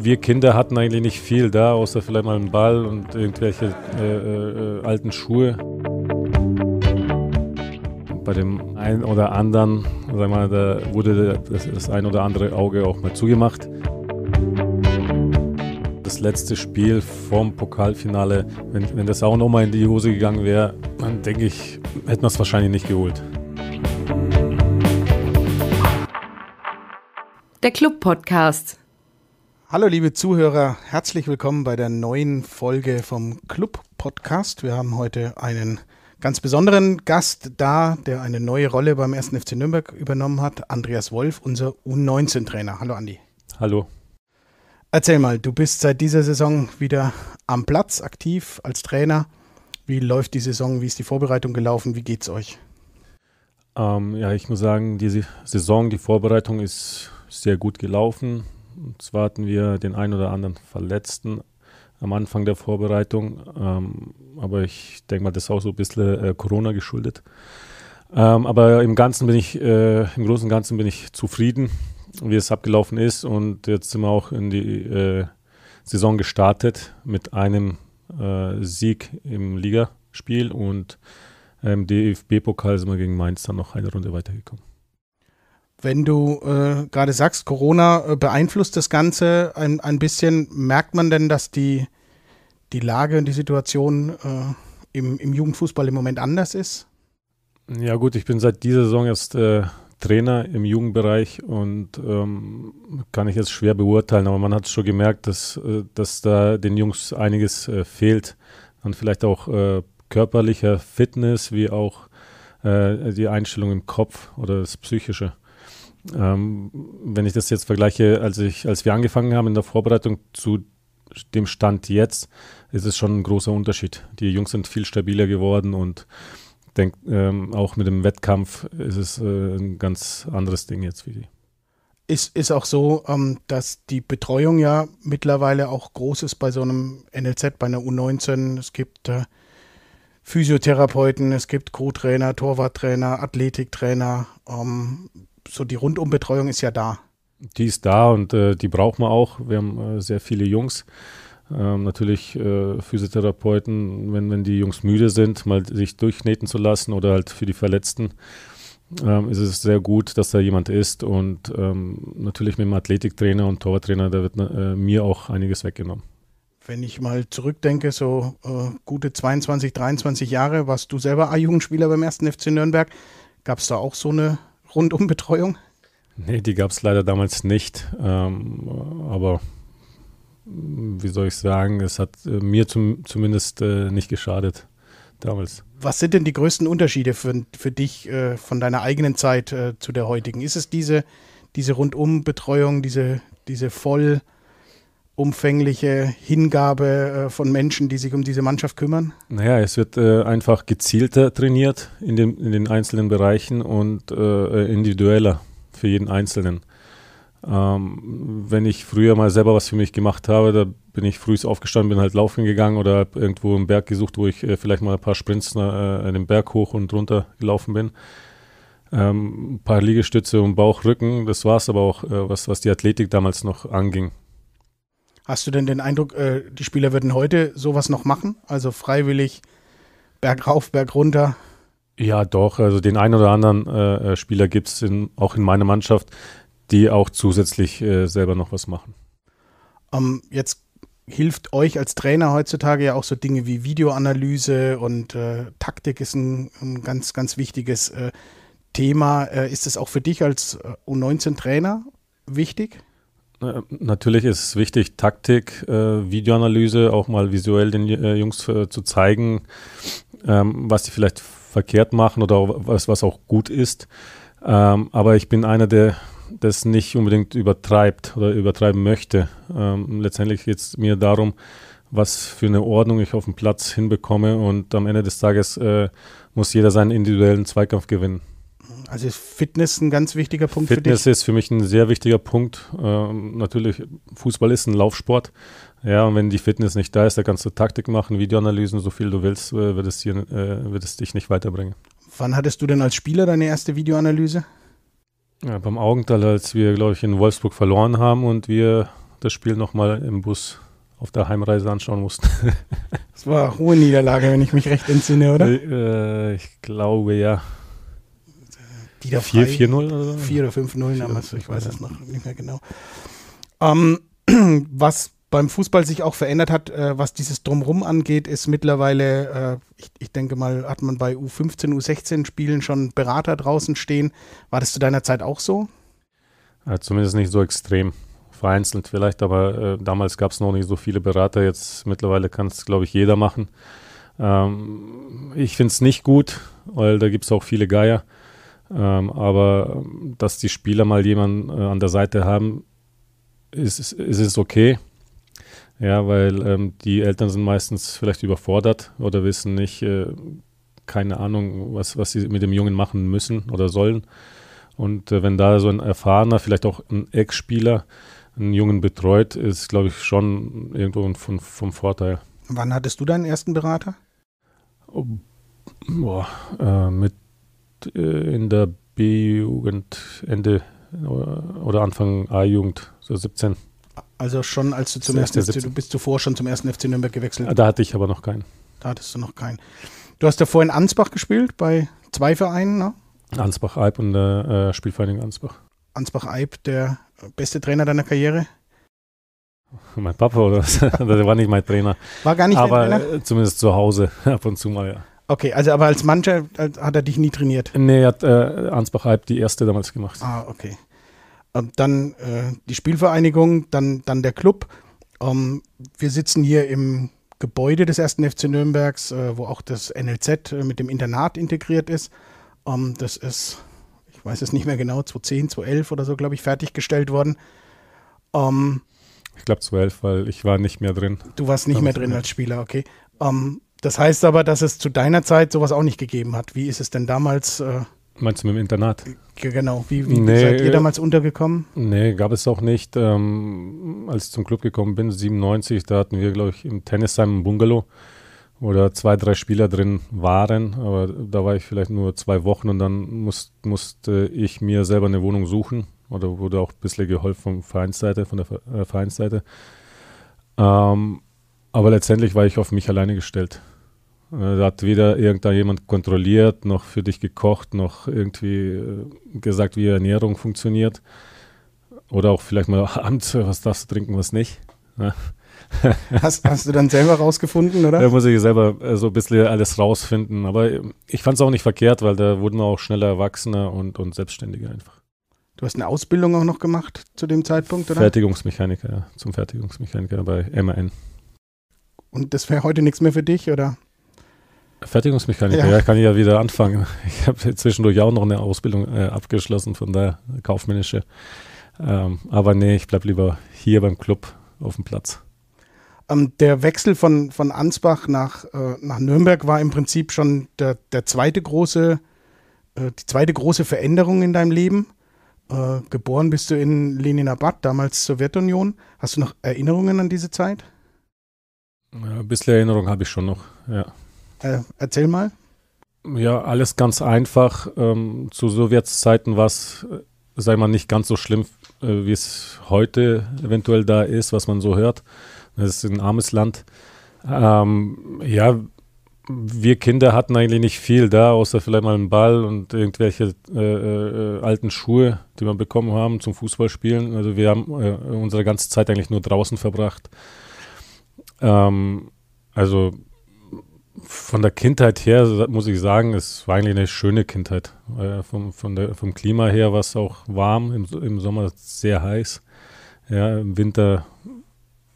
wir Kinder hatten eigentlich nicht viel da, außer vielleicht mal einen Ball und irgendwelche äh, äh, alten Schuhe. Bei dem einen oder anderen, sag mal, da wurde das, das ein oder andere Auge auch mal zugemacht. Das letzte Spiel vom Pokalfinale, wenn, wenn das auch nochmal in die Hose gegangen wäre, dann denke ich, hätten wir es wahrscheinlich nicht geholt. der Club-Podcast. Hallo liebe Zuhörer, herzlich willkommen bei der neuen Folge vom Club-Podcast. Wir haben heute einen ganz besonderen Gast da, der eine neue Rolle beim 1. FC Nürnberg übernommen hat, Andreas Wolf, unser U19-Trainer. Hallo Andi. Hallo. Erzähl mal, du bist seit dieser Saison wieder am Platz aktiv als Trainer. Wie läuft die Saison? Wie ist die Vorbereitung gelaufen? Wie geht's euch? Ähm, ja, ich muss sagen, die Saison, die Vorbereitung ist sehr gut gelaufen. Und zwar hatten wir den einen oder anderen Verletzten am Anfang der Vorbereitung, ähm, aber ich denke mal, das ist auch so ein bisschen äh, Corona geschuldet. Ähm, aber im Ganzen bin ich, äh, im Großen und Ganzen bin ich zufrieden, wie es abgelaufen ist und jetzt sind wir auch in die äh, Saison gestartet mit einem äh, Sieg im Ligaspiel und im DFB-Pokal sind wir gegen Mainz dann noch eine Runde weitergekommen wenn du äh, gerade sagst, Corona äh, beeinflusst das Ganze ein, ein bisschen, merkt man denn, dass die, die Lage und die Situation äh, im, im Jugendfußball im Moment anders ist? Ja gut, ich bin seit dieser Saison jetzt äh, Trainer im Jugendbereich und ähm, kann ich jetzt schwer beurteilen, aber man hat schon gemerkt, dass, äh, dass da den Jungs einiges äh, fehlt. Und vielleicht auch körperlicher Fitness wie auch die Einstellung im Kopf oder das Psychische. Ähm, wenn ich das jetzt vergleiche, als, ich, als wir angefangen haben in der Vorbereitung zu dem Stand jetzt, ist es schon ein großer Unterschied. Die Jungs sind viel stabiler geworden und denk, ähm, auch mit dem Wettkampf ist es äh, ein ganz anderes Ding jetzt für die. Ist, ist auch so, ähm, dass die Betreuung ja mittlerweile auch groß ist bei so einem NLZ, bei einer U19. Es gibt äh, Physiotherapeuten, es gibt Co-Trainer, Torwarttrainer, Athletiktrainer. Ähm, so die Rundumbetreuung ist ja da. Die ist da und äh, die braucht man auch. Wir haben äh, sehr viele Jungs. Ähm, natürlich äh, Physiotherapeuten, wenn, wenn die Jungs müde sind, mal sich durchkneten zu lassen oder halt für die Verletzten, ähm, ist es sehr gut, dass da jemand ist. Und ähm, natürlich mit dem Athletiktrainer und Torwarttrainer, da wird äh, mir auch einiges weggenommen. Wenn ich mal zurückdenke, so äh, gute 22, 23 Jahre, warst du selber A-Jugendspieler beim ersten FC Nürnberg. Gab es da auch so eine Rundumbetreuung? Nee, die gab es leider damals nicht. Ähm, aber wie soll ich sagen, es hat äh, mir zum, zumindest äh, nicht geschadet damals. Was sind denn die größten Unterschiede für, für dich äh, von deiner eigenen Zeit äh, zu der heutigen? Ist es diese, diese Rundumbetreuung, diese, diese voll umfängliche Hingabe äh, von Menschen, die sich um diese Mannschaft kümmern? Naja, es wird äh, einfach gezielter trainiert in, dem, in den einzelnen Bereichen und äh, individueller für jeden Einzelnen. Ähm, wenn ich früher mal selber was für mich gemacht habe, da bin ich früh aufgestanden, bin halt laufen gegangen oder habe irgendwo einen Berg gesucht, wo ich vielleicht mal ein paar Sprints äh, den Berg hoch und runter gelaufen bin. Ähm, ein paar Liegestütze und Bauch, Rücken, das war es aber auch, was, was die Athletik damals noch anging. Hast du denn den Eindruck, äh, die Spieler würden heute sowas noch machen? Also freiwillig bergauf, bergunter? Ja, doch. Also den einen oder anderen äh, äh Spieler gibt es auch in meiner Mannschaft, die auch zusätzlich äh, selber noch was machen. Um, ähm, jetzt hilft euch als Trainer heutzutage ja auch so Dinge wie Videoanalyse und äh, Taktik ist ein, ein, ganz, ganz wichtiges äh, Thema. Äh, ist es auch für dich als äh, U19-Trainer wichtig? Natürlich ist es wichtig, Taktik, äh, Videoanalyse, auch mal visuell den äh, Jungs äh, zu zeigen, ähm, was sie vielleicht verkehrt machen oder was, was auch gut ist. Ähm, aber ich bin einer, der das nicht unbedingt übertreibt oder übertreiben möchte. Ähm, letztendlich geht es mir darum, was für eine Ordnung ich auf dem Platz hinbekomme und am Ende des Tages äh, muss jeder seinen individuellen Zweikampf gewinnen. Also ist Fitness ein ganz wichtiger Punkt Fitness für dich? Fitness ist für mich ein sehr wichtiger Punkt. Ähm, natürlich, Fußball ist ein Laufsport. Ja, und wenn die Fitness nicht da ist, da kannst du Taktik machen, Videoanalysen, so viel du willst, äh, wird, es hier, äh, wird es dich nicht weiterbringen. Wann hattest du denn als Spieler deine erste Videoanalyse? Ja, beim Augenthal, als wir, glaube ich, in Wolfsburg verloren haben und wir das Spiel nochmal im Bus auf der Heimreise anschauen mussten. das war eine hohe Niederlage, wenn ich mich recht entsinne, oder? Äh, äh ich glaube ja die 4, 0 oder so? 4 oder 5, 0 damals, ich weiß es noch nicht mehr genau. Ähm, was beim Fußball sich auch verändert hat, äh, was dieses Drumrum angeht, ist mittlerweile, äh, ich, ich, denke mal, hat man bei U15, U16 Spielen schon Berater draußen stehen. War das zu deiner Zeit auch so? Ja, äh, zumindest nicht so extrem. Vereinzelt vielleicht, aber äh, damals gab es noch nicht so viele Berater. Jetzt mittlerweile kann es, glaube ich, jeder machen. Ähm, ich finde es nicht gut, weil da gibt es auch viele Geier. Ähm, aber ähm, dass die Spieler mal jemanden äh, an der Seite haben, ist, ist, ist es okay. Ja, weil ähm, die Eltern sind meistens vielleicht überfordert oder wissen nicht, äh, keine Ahnung, was, was sie mit dem Jungen machen müssen oder sollen. Und äh, wenn da so ein erfahrener, vielleicht auch ein Ex-Spieler, einen Jungen betreut, ist, glaube ich, schon irgendwo von, vom Vorteil. Wann hattest du deinen ersten Berater? Oh, boah, äh, mit äh, in der B-Jugend, Ende äh, oder Anfang A-Jugend, so 17. Also schon, als du zum ersten FC, du bist zuvor schon zum ersten FC Nürnberg gewechselt. Da hatte ich aber noch keinen. Da hattest du noch keinen. Du hast ja vorhin Ansbach gespielt bei zwei Vereinen, ne? Ansbach Eib und der äh, Spielvereinigung Ansbach. Ansbach Eib, der beste Trainer deiner Karriere? Mein Papa oder was? der war nicht mein Trainer. War gar nicht mein dein Trainer? Äh, zumindest zu Hause ab und zu mal, ja. Okay, also aber als Mannschaft äh, hat er dich nie trainiert? Nee, er hat äh, Ansbach Hype die erste damals gemacht. Ah, okay. Und ähm, dann äh, die Spielvereinigung, dann, dann der Club. Ähm, wir sitzen hier im Gebäude des ersten FC Nürnbergs, äh, wo auch das NLZ äh, mit dem Internat integriert ist. Ähm, das ist, ich weiß es nicht mehr genau, 2010, 2011 oder so, glaube ich, fertiggestellt worden. Ähm, ich glaube 12, weil ich war nicht mehr drin. Du warst nicht mehr drin als Spieler, okay. Ähm, das heißt aber, dass es zu deiner Zeit sowas auch nicht gegeben hat. Wie ist es denn damals? Äh, Meinst du mit dem Internat? Genau. Wie, wie nee, seid ihr äh, damals untergekommen? Nee, gab es auch nicht. Ähm, als ich zum Club gekommen bin, 97, da hatten wir, glaube ich, im Tennisheim einen Bungalow, wo da zwei, drei Spieler drin waren. Aber da war ich vielleicht nur zwei Wochen und dann muss, musste ich mir selber eine Wohnung suchen. Oder wurde auch ein bisschen geholfen von Vereinsseite, von der äh, Vereinsseite. Ähm, aber letztendlich war ich auf mich alleine gestellt. Äh, da hat weder irgendjemand kontrolliert, noch für dich gekocht, noch irgendwie äh, gesagt, wie Ernährung funktioniert. Oder auch vielleicht mal abends, was darfst du trinken, was nicht. Ne? Hast, hast, du dann selber rausgefunden, oder? Da muss ich selber äh, so ein bisschen alles rausfinden. Aber ähm, ich fand es auch nicht verkehrt, weil da wurden auch schneller Erwachsene und, und Selbstständige einfach. Du hast eine Ausbildung auch noch gemacht zu dem Zeitpunkt, oder? Fertigungsmechaniker, ja, zum Fertigungsmechaniker bei MAN. Und das wäre heute nichts mehr für dich, oder? Fertigungsmechaniker, ja. ja, kann ich ja wieder anfangen. Ich habe zwischendurch auch noch eine Ausbildung äh, abgeschlossen, von der kaufmännische. Ähm, aber nee, ich bleibe lieber hier beim Club auf dem Platz. Ähm, der Wechsel von, von Ansbach nach, äh, nach Nürnberg war im Prinzip schon der, der zweite große, äh, die zweite große Veränderung in deinem Leben. Äh, geboren bist du in Leninabad, damals Sowjetunion. Hast du noch Erinnerungen an diese Zeit? Ja, ein bisschen Erinnerung habe ich schon noch, ja. Äh, erzähl mal. Ja, alles ganz einfach. Ähm, zu Sowjetzeiten war es, äh, sei mal, nicht ganz so schlimm, äh, wie es heute eventuell da ist, was man so hört. Das ist ein armes Land. Ähm, ja, wir Kinder hatten eigentlich nicht viel da, außer vielleicht mal einen Ball und irgendwelche äh, äh, alten Schuhe, die wir bekommen haben zum Fußballspielen. Also wir haben äh, unsere ganze Zeit eigentlich nur draußen verbracht. Ähm, also von der Kindheit her, muss ich sagen, es war eigentlich eine schöne Kindheit. Äh, vom, von der, vom Klima her war es auch warm, im, im Sommer sehr heiß. Ja, im Winter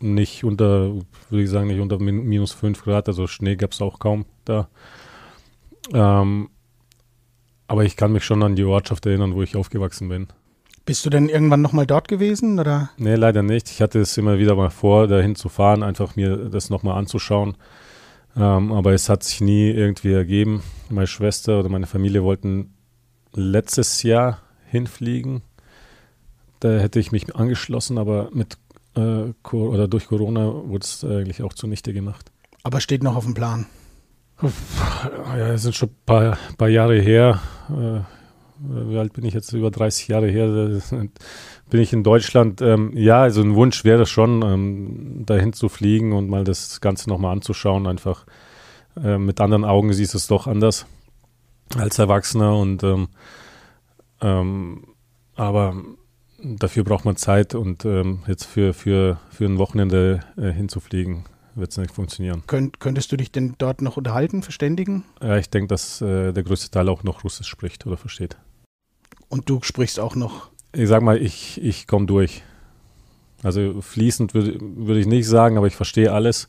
nicht unter, würde ich sagen, nicht unter min minus 5 Grad, also Schnee gab es auch kaum da. Ähm, aber ich kann mich schon an die Ortschaft erinnern, wo ich aufgewachsen bin. Bist du denn irgendwann nochmal dort gewesen? Oder? Nee, leider nicht. Ich hatte es immer wieder mal vor, dahin zu fahren, einfach mir das nochmal anzuschauen. Ähm, aber es hat sich nie irgendwie ergeben. Meine Schwester oder meine Familie wollten letztes Jahr hinfliegen. Da hätte ich mich angeschlossen, aber mit äh, oder durch Corona wurde es eigentlich auch zunichte gemacht. Aber steht noch auf dem Plan. Ja, es sind schon ein paar, paar Jahre her. Äh, wie alt bin ich jetzt? Über 30 Jahre her bin ich in Deutschland, ähm, ja, also ein Wunsch wäre das schon, ähm, dahin zu fliegen und mal das Ganze nochmal anzuschauen. Einfach äh, mit anderen Augen siehst du es doch anders als Erwachsener und ähm, ähm aber dafür braucht man Zeit und ähm, jetzt für, für, für ein Wochenende äh, hinzufliegen wird es nicht funktionieren. Könnt, könntest du dich denn dort noch unterhalten, verständigen? Ja, ich denke, dass äh, der größte Teil auch noch Russisch spricht oder versteht. Und du sprichst auch noch ich sag mal, ich, ich komme durch. Also fließend würde würd ich nicht sagen, aber ich verstehe alles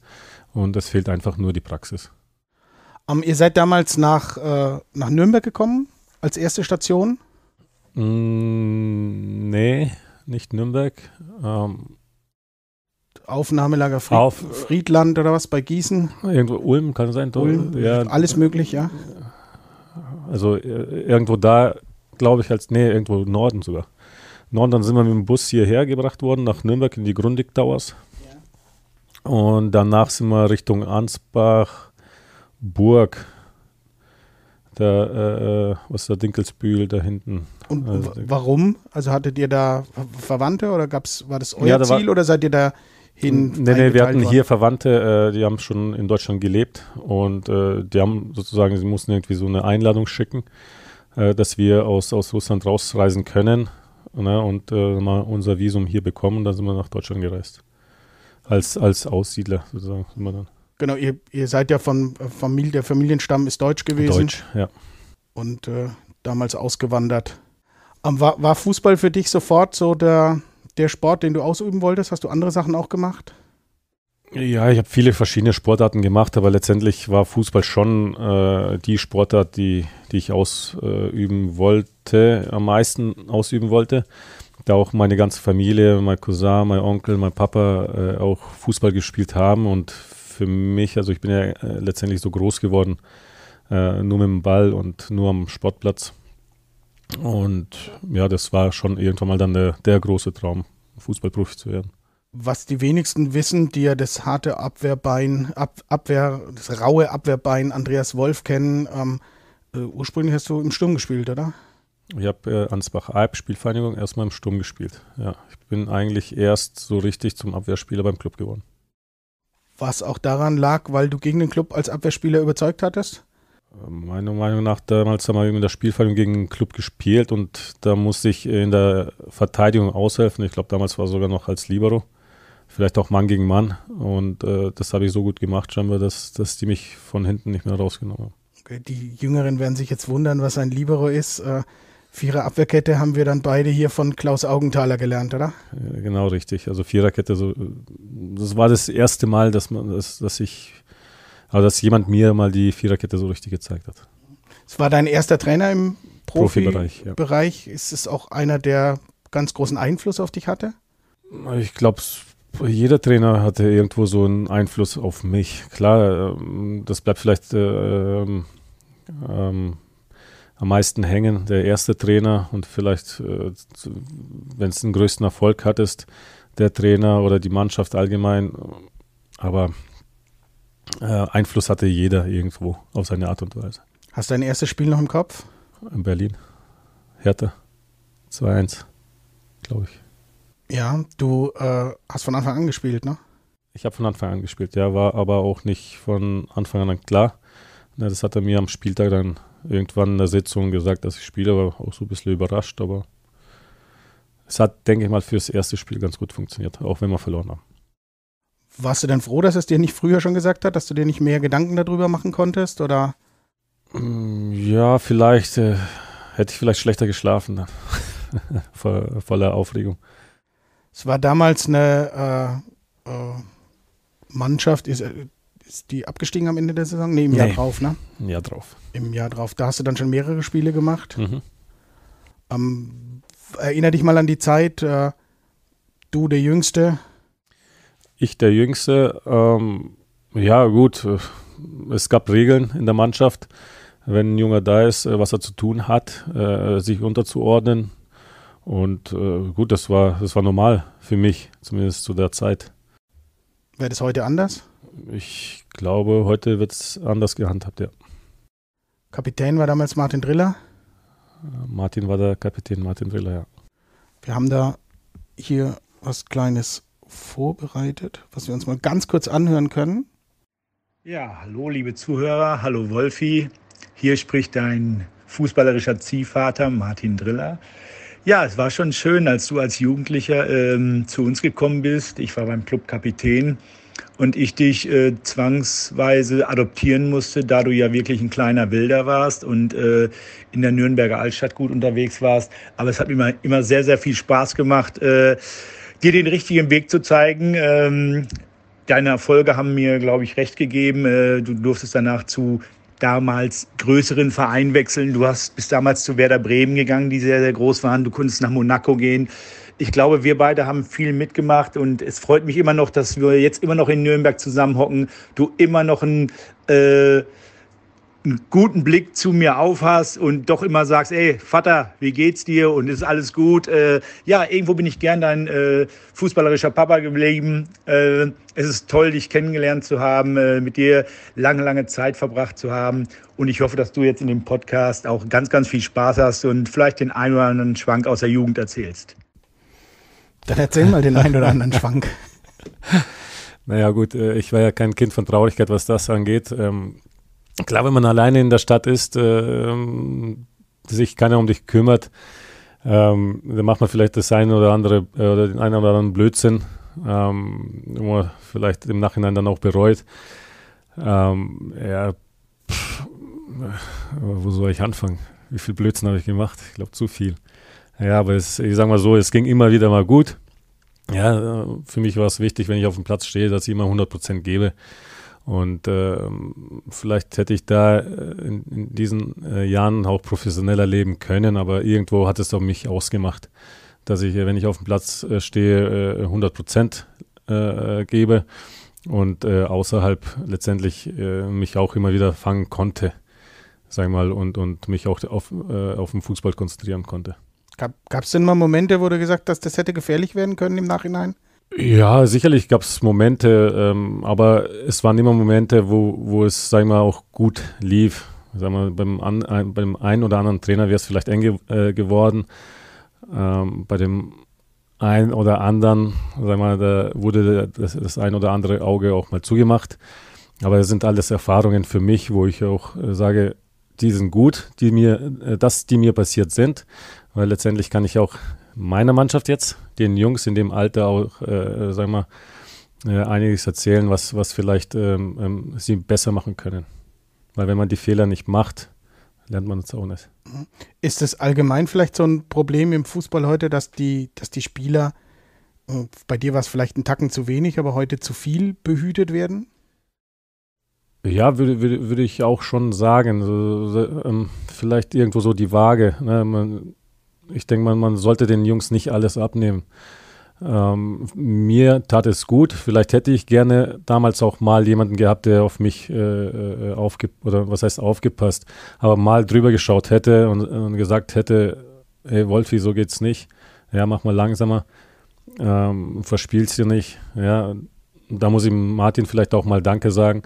und es fehlt einfach nur die Praxis. Um, ähm, ihr seid damals nach, äh, nach Nürnberg gekommen als erste Station? Mm, nee, nicht Nürnberg. Ähm, Aufnahmelager Fried auf, Friedland oder was bei Gießen? Irgendwo Ulm kann sein. Ulm, ja. Alles möglich, ja. Also äh, irgendwo da glaube ich, als, nee, irgendwo im Norden sogar. Norden, dann sind wir mit dem Bus hierher gebracht worden, nach Nürnberg in die Grundig Ja. Und danach sind wir Richtung Ansbach, Burg, da, äh, äh was ist da, Dinkelsbühl da hinten. Und also, warum? Also hattet ihr da Verwandte oder gab's, war das euer ja, da Ziel war, oder seid ihr da hin? Nee, nee, wir hatten worden? hier Verwandte, äh, die haben schon in Deutschland gelebt und äh, die haben sozusagen, sie mussten irgendwie so eine Einladung schicken äh, dass wir aus, aus Russland rausreisen können ne, und äh, mal unser Visum hier bekommen. Dann sind wir nach Deutschland gereist. Als, als Aussiedler sozusagen sind wir dann. Genau, ihr, ihr seid ja von äh, Familie, der Familienstamm ist deutsch gewesen. Deutsch, ja. Und äh, damals ausgewandert. Um, ähm, war, war Fußball für dich sofort so der, der Sport, den du ausüben wolltest? Hast du andere Sachen auch gemacht? Ja, ich habe viele verschiedene Sportarten gemacht, aber letztendlich war Fußball schon äh, die Sportart, die, die ich ausüben äh, wollte, am meisten ausüben wollte. Da auch meine ganze Familie, mein Cousin, mein Onkel, mein Papa äh, auch Fußball gespielt haben. Und für mich, also ich bin ja äh, letztendlich so groß geworden, äh, nur mit dem Ball und nur am Sportplatz. Und ja, das war schon irgendwann mal dann der, der große Traum, Fußballprofi zu werden was die wenigsten wissen, die ja das harte Abwehrbein, Ab, Abwehr, das raue Abwehrbein Andreas Wolf kennen, ähm, äh, ursprünglich hast du im Sturm gespielt, oder? Ich habe äh, Ansbach-Alb Spielvereinigung erstmal im Sturm gespielt. Ja, ich bin eigentlich erst so richtig zum Abwehrspieler beim Club geworden. Was auch daran lag, weil du gegen den Club als Abwehrspieler überzeugt hattest? Äh, meiner Meinung nach, damals haben wir in der Spielvereinigung gegen den Club gespielt und da musste ich äh, in der Verteidigung aushelfen. Ich glaube, damals war sogar noch als Libero vielleicht auch Mann gegen Mann. Und äh, das habe ich so gut gemacht, scheinbar, dass, dass die mich von hinten nicht mehr rausgenommen haben. Okay, die Jüngeren werden sich jetzt wundern, was ein Libero ist. Äh, Vierer Abwehrkette haben wir dann beide hier von Klaus Augenthaler gelernt, oder? Ja, genau, richtig. Also Viererkette, so, das war das erste Mal, dass man, dass, dass ich, also dass jemand mir mal die Viererkette so richtig gezeigt hat. Es war dein erster Trainer im Profibereich. Profi ja. Ist es auch einer, der ganz großen Einfluss auf dich hatte? Ich glaube, es jeder Trainer hatte irgendwo so einen Einfluss auf mich. Klar, ähm, das bleibt vielleicht äh, ähm, ähm, am meisten hängen, der erste Trainer und vielleicht, äh, wenn es den größten Erfolg hattest, der Trainer oder die Mannschaft allgemein. Aber äh, Einfluss hatte jeder irgendwo auf seine Art und Weise. Hast du dein erstes Spiel noch im Kopf? In Berlin. Hertha. 2-1, glaube ich. Ja, du äh, hast von Anfang an gespielt, ne? Ich habe von Anfang an gespielt, ja, war aber auch nicht von Anfang an klar. Das hat er mir am Spieltag dann irgendwann in der Sitzung gesagt, dass ich spiele, war auch so ein bisschen überrascht, aber es hat, denke ich mal, fürs erste Spiel ganz gut funktioniert, auch wenn wir verloren haben. Warst du denn froh, dass es dir nicht früher schon gesagt hat, dass du dir nicht mehr Gedanken darüber machen konntest, oder? Mm, ja, vielleicht äh, hätte ich vielleicht schlechter geschlafen dann, voller Aufregung. Es war damals eine äh, äh, Mannschaft, ist, äh, ist, die abgestiegen am Ende der Saison? Nee, im Jahr nee. drauf, ne? Im Jahr drauf. Im Jahr drauf. Da hast du dann schon mehrere Spiele gemacht. Mhm. Ähm, erinnere dich mal an die Zeit, äh, du der Jüngste. Ich der Jüngste. Ähm, ja, gut. Es gab Regeln in der Mannschaft. Wenn ein Junger da ist, äh, was er zu tun hat, äh, sich unterzuordnen, und äh, gut, das war, das war normal für mich, zumindest zu der Zeit. Wäre das heute anders? Ich glaube, heute wird es anders gehandhabt, ja. Kapitän war damals Martin Driller? Äh, Martin war der Kapitän, Martin Driller, ja. Wir haben da hier was Kleines vorbereitet, was wir uns mal ganz kurz anhören können. Ja, hallo liebe Zuhörer, hallo Wolfi. Hier spricht dein fußballerischer Ziehvater Martin Driller. Ja, es war schon schön, als du als Jugendlicher ähm, zu uns gekommen bist. Ich war beim Club Kapitän und ich dich äh, zwangsweise adoptieren musste, da du ja wirklich ein kleiner Wilder warst und äh, in der Nürnberger Altstadt gut unterwegs warst. Aber es hat mir immer, immer sehr, sehr viel Spaß gemacht, äh, dir den richtigen Weg zu zeigen. Ähm, deine Erfolge haben mir, glaube ich, recht gegeben. Äh, du durftest danach zu damals größeren Verein wechseln. Du hast bis damals zu Werder Bremen gegangen, die sehr, sehr groß waren. Du konntest nach Monaco gehen. Ich glaube, wir beide haben viel mitgemacht und es freut mich immer noch, dass wir jetzt immer noch in Nürnberg zusammenhocken. Du immer noch ein äh, einen guten Blick zu mir aufhast und doch immer sagst, ey, Vater, wie geht's dir und ist alles gut? Äh, ja, irgendwo bin ich gern dein äh, fußballerischer Papa geblieben. Äh, es ist toll, dich kennengelernt zu haben, äh, mit dir lange, lange Zeit verbracht zu haben. Und ich hoffe, dass du jetzt in dem Podcast auch ganz, ganz viel Spaß hast und vielleicht den einen oder anderen Schwank aus der Jugend erzählst. Dann erzähl mal den einen oder anderen Schwank. naja gut, äh, ich war ja kein Kind von Traurigkeit, was das angeht. Ähm, Klar, wenn man alleine in der Stadt ist, äh, ähm, sich keiner um dich kümmert, ähm, dann macht man vielleicht das eine oder andere äh, oder den einen oder anderen Blödsinn, ähm, den man vielleicht im Nachhinein dann auch bereut. Ähm, ja, pff, äh, wo soll ich anfangen? Wie viel Blödsinn habe ich gemacht? Ich glaube, zu viel. Ja, aber es, ich sage mal so, es ging immer wieder mal gut. Ja, äh, für mich war es wichtig, wenn ich auf dem Platz stehe, dass ich immer 100 gebe. Und ähm, vielleicht hätte ich da äh, in, in diesen äh, Jahren auch professioneller leben können, aber irgendwo hat es doch mich ausgemacht, dass ich, äh, wenn ich auf dem Platz äh, stehe, äh, 100 Prozent äh, gebe und außerhalb letztendlich mich auch immer wieder fangen konnte, sagen ich mal, und, und mich auch auf, auf den Fußball konzentrieren konnte. Gab es denn mal Momente, wo du gesagt hast, das hätte gefährlich werden können im Nachhinein? Ja, sicherlich gab es Momente, ähm, aber es waren immer Momente, wo, wo es, sagen wir, auch gut lief. Sagen wir, beim, an, ein, beim einen oder anderen Trainer wäre es vielleicht eng ge äh, geworden. Ähm, bei dem einen oder anderen, sagen mal, da wurde das, das ein oder andere Auge auch mal zugemacht. Aber das sind alles Erfahrungen für mich, wo ich auch äh, sage, die sind gut, die mir, äh, dass die mir passiert sind, weil letztendlich kann ich auch meiner Mannschaft jetzt, den Jungs in dem Alter auch, äh, äh sagen wir mal, äh, einiges erzählen, was, was vielleicht ähm, ähm, sie besser machen können. Weil wenn man die Fehler nicht macht, lernt man es auch nicht. Mhm. Ist es allgemein vielleicht so ein Problem im Fußball heute, dass die, dass die Spieler, äh, bei dir war es vielleicht einen Tacken zu wenig, aber heute zu viel behütet werden? Ja, würde, würde, würde ich auch schon sagen. So, so, ähm, vielleicht irgendwo so die Waage. Ne? Man, ich denke mal, man sollte den Jungs nicht alles abnehmen. Ähm, mir tat es gut. Vielleicht hätte ich gerne damals auch mal jemanden gehabt, der auf mich äh, äh aufge oder was heißt aufgepasst, aber mal drüber geschaut hätte und, und gesagt hätte, hey Wolfi, so geht's nicht. Ja, mach mal langsamer, ähm, verspielst du nicht. Ja, da muss ich Martin vielleicht auch mal Danke sagen.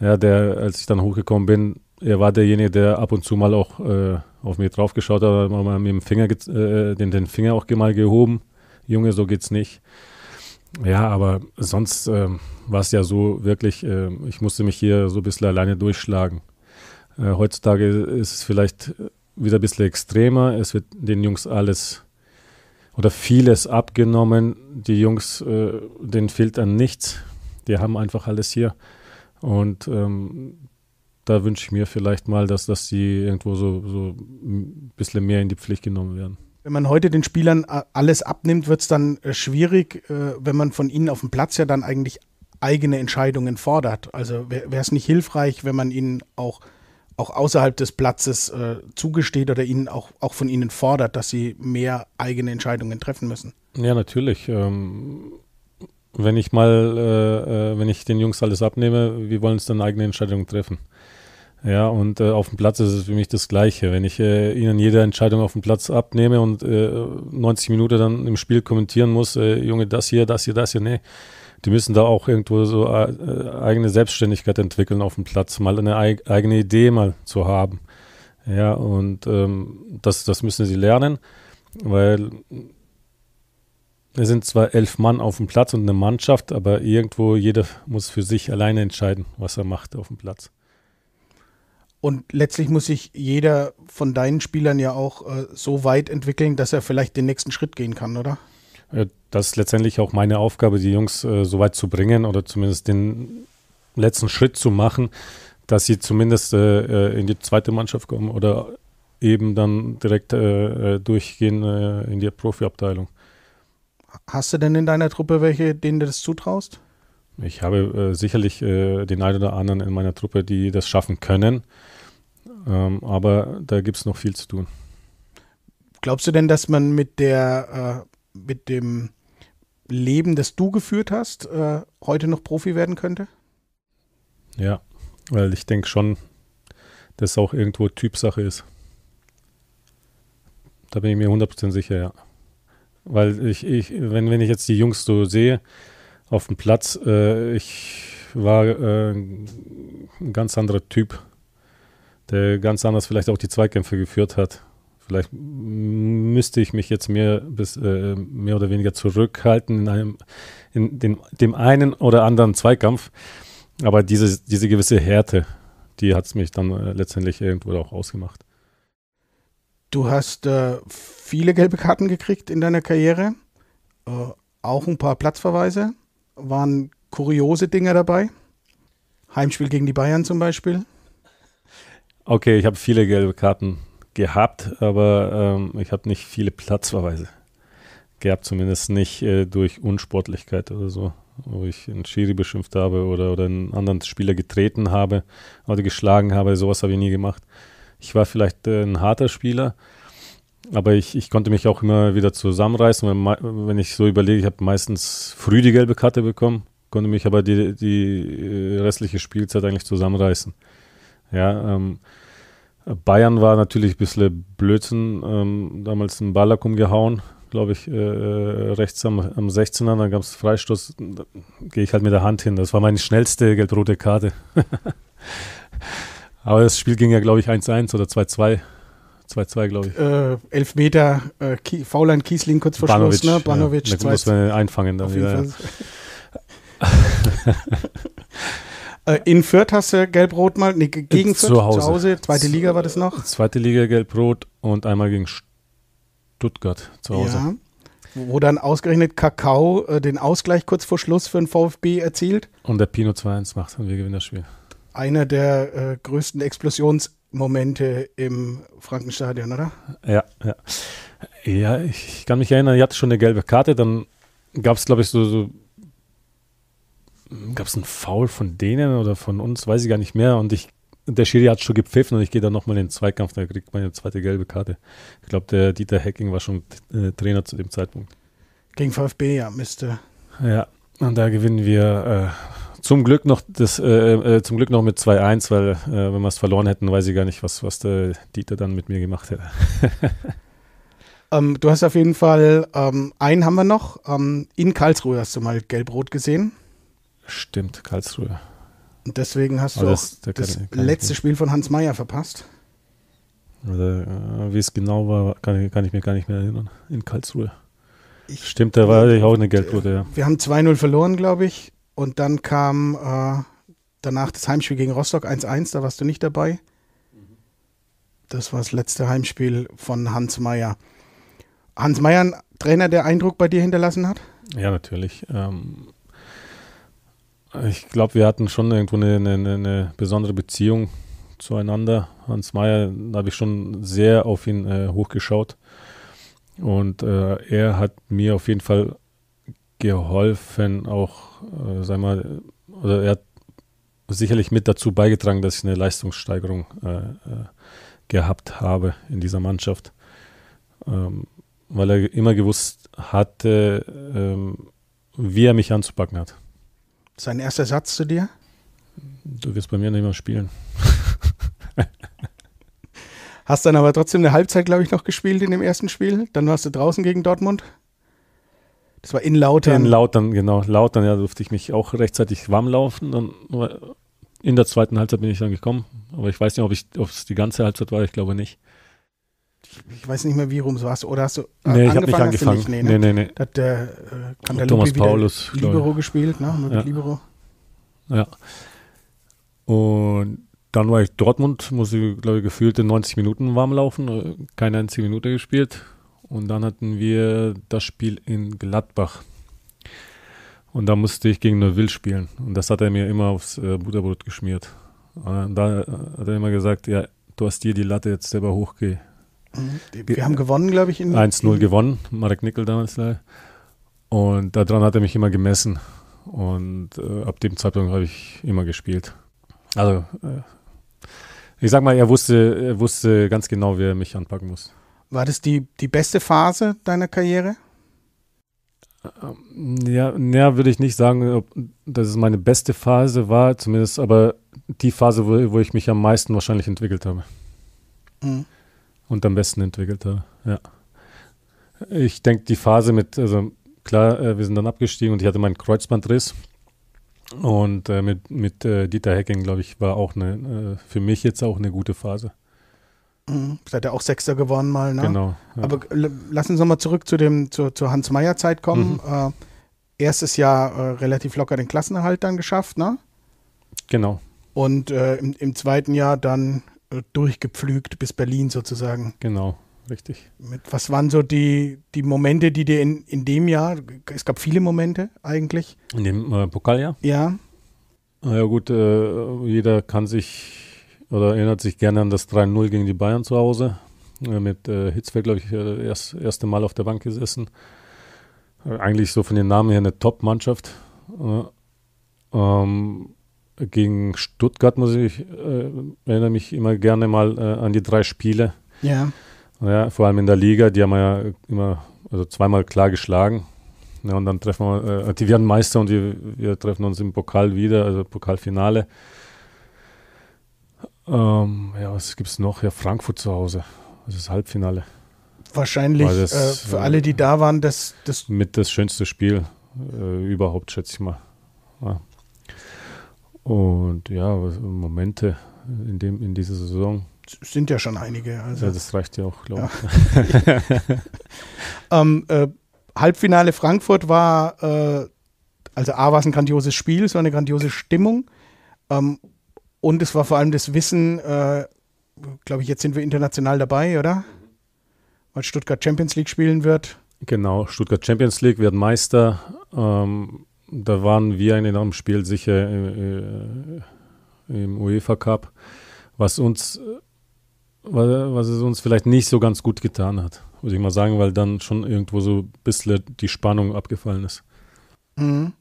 Ja, der, als ich dann hochgekommen bin, er war derjenige, der ab und zu mal auch äh, auf mich draufgeschaut hat, hat mal mit dem Finger äh, äh, den, den, Finger auch mal gehoben. Junge, so geht's nicht. Ja, aber sonst ähm, war es ja so wirklich, äh, ich musste mich hier so ein bisschen alleine durchschlagen. Äh, heutzutage ist es vielleicht wieder ein bisschen extremer. Es wird den Jungs alles oder vieles abgenommen. Die Jungs, äh, denen fehlt an nichts. Die haben einfach alles hier. Und ähm, da wünsche ich mir vielleicht mal, dass, dass die irgendwo so, so ein bisschen mehr in die Pflicht genommen werden. Wenn man heute den Spielern äh, alles abnimmt, wird es dann äh, schwierig, äh, wenn man von ihnen auf dem Platz ja dann eigentlich eigene Entscheidungen fordert. Also wäre es nicht hilfreich, wenn man ihnen auch, auch außerhalb des Platzes äh, zugesteht oder ihnen auch, auch von ihnen fordert, dass sie mehr eigene Entscheidungen treffen müssen? Ja, natürlich. Ähm, wenn ich mal, äh, wenn ich den Jungs alles abnehme, wie wollen es dann eigene Entscheidungen treffen? Ja, und äh, auf dem Platz ist es für mich das Gleiche. Wenn ich äh, ihnen jede Entscheidung auf dem Platz abnehme und äh, 90 Minuten dann im Spiel kommentieren muss, äh, Junge, das hier, das hier, das hier, nee. Die müssen da auch irgendwo so äh, äh, eigene Selbstständigkeit entwickeln auf dem Platz, mal eine eig eigene Idee mal zu haben. Ja, und ähm, das, das müssen sie lernen, weil es sind zwar elf Mann auf dem Platz und eine Mannschaft, aber irgendwo jeder muss für sich alleine entscheiden, was er macht auf dem Platz. Und letztlich muss sich jeder von deinen Spielern ja auch äh, so weit entwickeln, dass er vielleicht den nächsten Schritt gehen kann, oder? Äh, das ist letztendlich auch meine Aufgabe, die Jungs äh, so weit zu bringen oder zumindest den letzten Schritt zu machen, dass sie zumindest äh, äh in die zweite Mannschaft kommen oder eben dann direkt äh, durchgehen in die Profiabteilung. Hast du denn in deiner Truppe welche, denen du das zutraust? Ich habe sicherlich den einen oder anderen in meiner Truppe, die das schaffen können. Ähm, aber da gibt es noch viel zu tun. Glaubst du denn, dass man mit der, äh, mit dem Leben, das du geführt hast, äh, heute noch Profi werden könnte? Ja, weil ich denke schon, dass es auch irgendwo Typsache ist. Da bin ich mir 100% sicher, ja. Weil ich, ich wenn, wenn ich jetzt die Jungs so sehe auf dem Platz, äh, ich war äh, ein ganz anderer Typ der ganz anders vielleicht auch die Zweikämpfe geführt hat. Vielleicht müsste ich mich jetzt mehr, bis, äh, mehr oder weniger zurückhalten in, einem, in dem, dem einen oder anderen Zweikampf. Aber diese, diese gewisse Härte, die hat es mich dann äh, letztendlich irgendwo auch ausgemacht. Du hast äh, viele gelbe Karten gekriegt in deiner Karriere, äh, auch ein paar Platzverweise, waren kuriose Dinge dabei. Heimspiel gegen die Bayern zum Beispiel. Okay, ich habe viele gelbe Karten gehabt, aber ähm, ich habe nicht viele Platzverweise gehabt, zumindest nicht äh, durch Unsportlichkeit oder so, wo ich einen Schiri beschimpft habe oder, oder einen anderen Spieler getreten habe oder geschlagen habe, sowas habe ich nie gemacht. Ich war vielleicht äh, ein harter Spieler, aber ich, ich konnte mich auch immer wieder zusammenreißen. Wenn, wenn ich so überlege, ich habe meistens früh die gelbe Karte bekommen, konnte mich aber die, die äh, restliche Spielzeit eigentlich zusammenreißen. Ja, ähm, Bayern war natürlich ein bisschen Blödsinn, ähm, damals einen Ballack umgehauen, glaube ich, äh, äh, rechts am, am 16er, dann gab es Freistoß, da gehe ich halt mit der Hand hin. Das war meine schnellste gelb-rote Karte. Aber das Spiel ging ja, glaube ich, 1-1 oder 2-2. 2-2, glaube ich. Äh, elf Meter, äh, Fauland Kiesling kurz vor Banovic, Schluss, ne? Banovic. Ja, muss man einfangen dann wieder. Äh, in Fürth hast du Gelb-Rot mal, nee, äh, gegen zu Fürth, Hause. zu Hause, zweite Liga war das noch? Zweite Liga Gelb-Rot und einmal gegen Stuttgart zu Hause. Ja. Wo dann ausgerechnet Kakao äh, den Ausgleich kurz vor Schluss für den VfB erzielt. Und der Pino 2-1 macht und wir gewinnen das Spiel. Einer der äh, größten Explosionsmomente im Frankenstadion, oder? Ja, ja. Ja, ich kann mich erinnern, ich hatte schon eine gelbe Karte, dann gab es, glaube ich, so, so gab es einen Foul von denen oder von uns, weiß ich gar nicht mehr. Und ich, der Schiri hat schon gepfiffen und ich gehe dann nochmal in den Zweikampf, da kriegt man eine zweite gelbe Karte. Ich glaube, der Dieter Hecking war schon äh, Trainer zu dem Zeitpunkt. Gegen VfB, ja, müsste. Ja, und da gewinnen wir äh, zum Glück noch das, äh, äh zum Glück noch mit 2-1, weil äh, wenn wir es verloren hätten, weiß ich gar nicht, was, was der Dieter dann mit mir gemacht hätte. ähm, du hast auf jeden Fall ähm, einen haben wir noch. Ähm, in Karlsruhe hast du mal gelb-rot gesehen. Stimmt, Karlsruhe. Und deswegen hast du das, auch das ich, letzte Spiel von Hans Meyer verpasst. Oder äh, wie es genau war, kann ich, kann ich mir gar nicht mehr erinnern. In Karlsruhe. Ich Stimmt, da war ich auch eine Geldbote, ja. Wir haben 2-0 verloren, glaube ich. Und dann kam äh, danach das Heimspiel gegen Rostock 1-1, da warst du nicht dabei. Das war das letzte Heimspiel von Hans Meyer. Hans Meyer, ein Trainer, der Eindruck bei dir hinterlassen hat? Ja, natürlich. Ähm, ich glaube, wir hatten schon irgendwo eine, eine, eine, besondere Beziehung zueinander. Hans Meyer, da habe ich schon sehr auf ihn äh, hochgeschaut. Und äh, er hat mir auf jeden Fall geholfen, auch, äh, sag mal, oder er hat sicherlich mit dazu beigetragen, dass ich eine Leistungssteigerung äh, äh gehabt habe in dieser Mannschaft. Ähm, weil er immer gewusst hatte, ähm, wie er mich anzupacken hat. Sein erster Satz zu dir? Du wirst bei mir nicht mehr spielen. Hast dann aber trotzdem eine Halbzeit, glaube ich, noch gespielt in dem ersten Spiel. Dann warst du draußen gegen Dortmund. Das war in Lautern. In Lautern, genau. Lautern, ja, durfte ich mich auch rechtzeitig warm laufen. Dann, in der zweiten Halbzeit bin ich dann gekommen. Aber ich weiß nicht, ob es die ganze Halbzeit war. Ich glaube nicht ich weiß nicht mehr, wie rum es war. Oder hast du äh, nee, angefangen? Ich nicht angefangen. Nicht, nee, ne? nee, nee. Da hat äh, der äh, Kandalupi Thomas Paulus Libero ich. gespielt, ne? Mit ja. Libero. Ja. Und dann war ich Dortmund, muss ich, glaube ich, gefühlte 90 Minuten warm laufen, äh, keine einzige Minute gespielt. Und dann hatten wir das Spiel in Gladbach. Und da musste ich gegen Neuville spielen. Und das hat er mir immer aufs äh, Butterbrot geschmiert. Und da hat er immer gesagt, ja, du hast dir die Latte jetzt selber hochgeh wir, wir haben gewonnen, glaube ich. 1-0 gewonnen, Marek Nickel damals. Und daran hat er mich immer gemessen. Und äh, ab dem Zeitpunkt habe ich immer gespielt. Also, äh, ich sag mal, er wusste, er wusste ganz genau, wie er mich anpacken muss. War das die, die beste Phase deiner Karriere? Ähm, ja, ja, würde ich nicht sagen, ob, dass es meine beste Phase war, zumindest aber die Phase, wo, wo ich mich am meisten wahrscheinlich entwickelt habe. Mhm und am besten entwickelt habe. Ja. Ich denke, die Phase mit, also klar, äh, wir sind dann abgestiegen und ich hatte meinen Kreuzbandriss. Und äh, mit, mit äh, Dieter Hecking, glaube ich, war auch eine, äh, für mich jetzt auch eine gute Phase. Mhm. Seid ihr auch Sechster geworden mal, ne? Genau. Ja. Aber lass uns nochmal zurück zu dem, zu, zur Hans-Meyer-Zeit kommen. Mhm. Äh, erstes Jahr äh, relativ locker den Klassenerhalt dann geschafft, ne? Genau. Und äh, im, im, zweiten Jahr dann äh, durchgepflügt bis Berlin sozusagen. Genau, richtig. Mit, was waren so die, die Momente, die dir in, in dem Jahr, es gab viele Momente eigentlich. In dem äh, Pokaljahr? Ja. Na ja gut, äh, jeder kann sich oder erinnert sich gerne an das 3-0 gegen die Bayern zu Hause. Äh, mit äh, Hitzfeld, glaube ich, äh, erst, erste Mal auf der Bank gesessen. Äh, eigentlich so von den Namen her eine Top-Mannschaft. Äh, ähm, gegen Stuttgart muss ich äh, erinnere mich immer gerne mal äh, an die drei Spiele. Ja. ja. Vor allem in der Liga, die haben wir ja immer, also zweimal klar geschlagen. Ja, und dann treffen wir, äh, die werden Meister und wir, wir, treffen uns im Pokal wieder, also Pokalfinale. Ähm, ja, was gibt es noch? Ja, Frankfurt zu Hause. Das Halbfinale. Wahrscheinlich das, äh, für alle, die äh, da waren, das, das. Mit das schönste Spiel äh, überhaupt, schätze ich mal. Ja. Und ja, Momente in, dem, in dieser Saison. Sind ja schon einige. Also. Ja, das reicht ja auch, glaube ich. Ja. ähm, äh, Halbfinale Frankfurt war, äh, also A war es ein grandioses Spiel, so eine grandiose Stimmung. Ähm, und es war vor allem das Wissen, äh, glaube ich, jetzt sind wir international dabei, oder? Weil Stuttgart Champions League spielen wird. Genau, Stuttgart Champions League, werden Meister. Ähm, da waren wir in einem Spiel sicher äh, äh im UEFA Cup, was uns, äh, was es uns vielleicht nicht so ganz gut getan hat, muss ich mal sagen, weil dann schon irgendwo so ein bisschen die Spannung abgefallen ist. Mhm.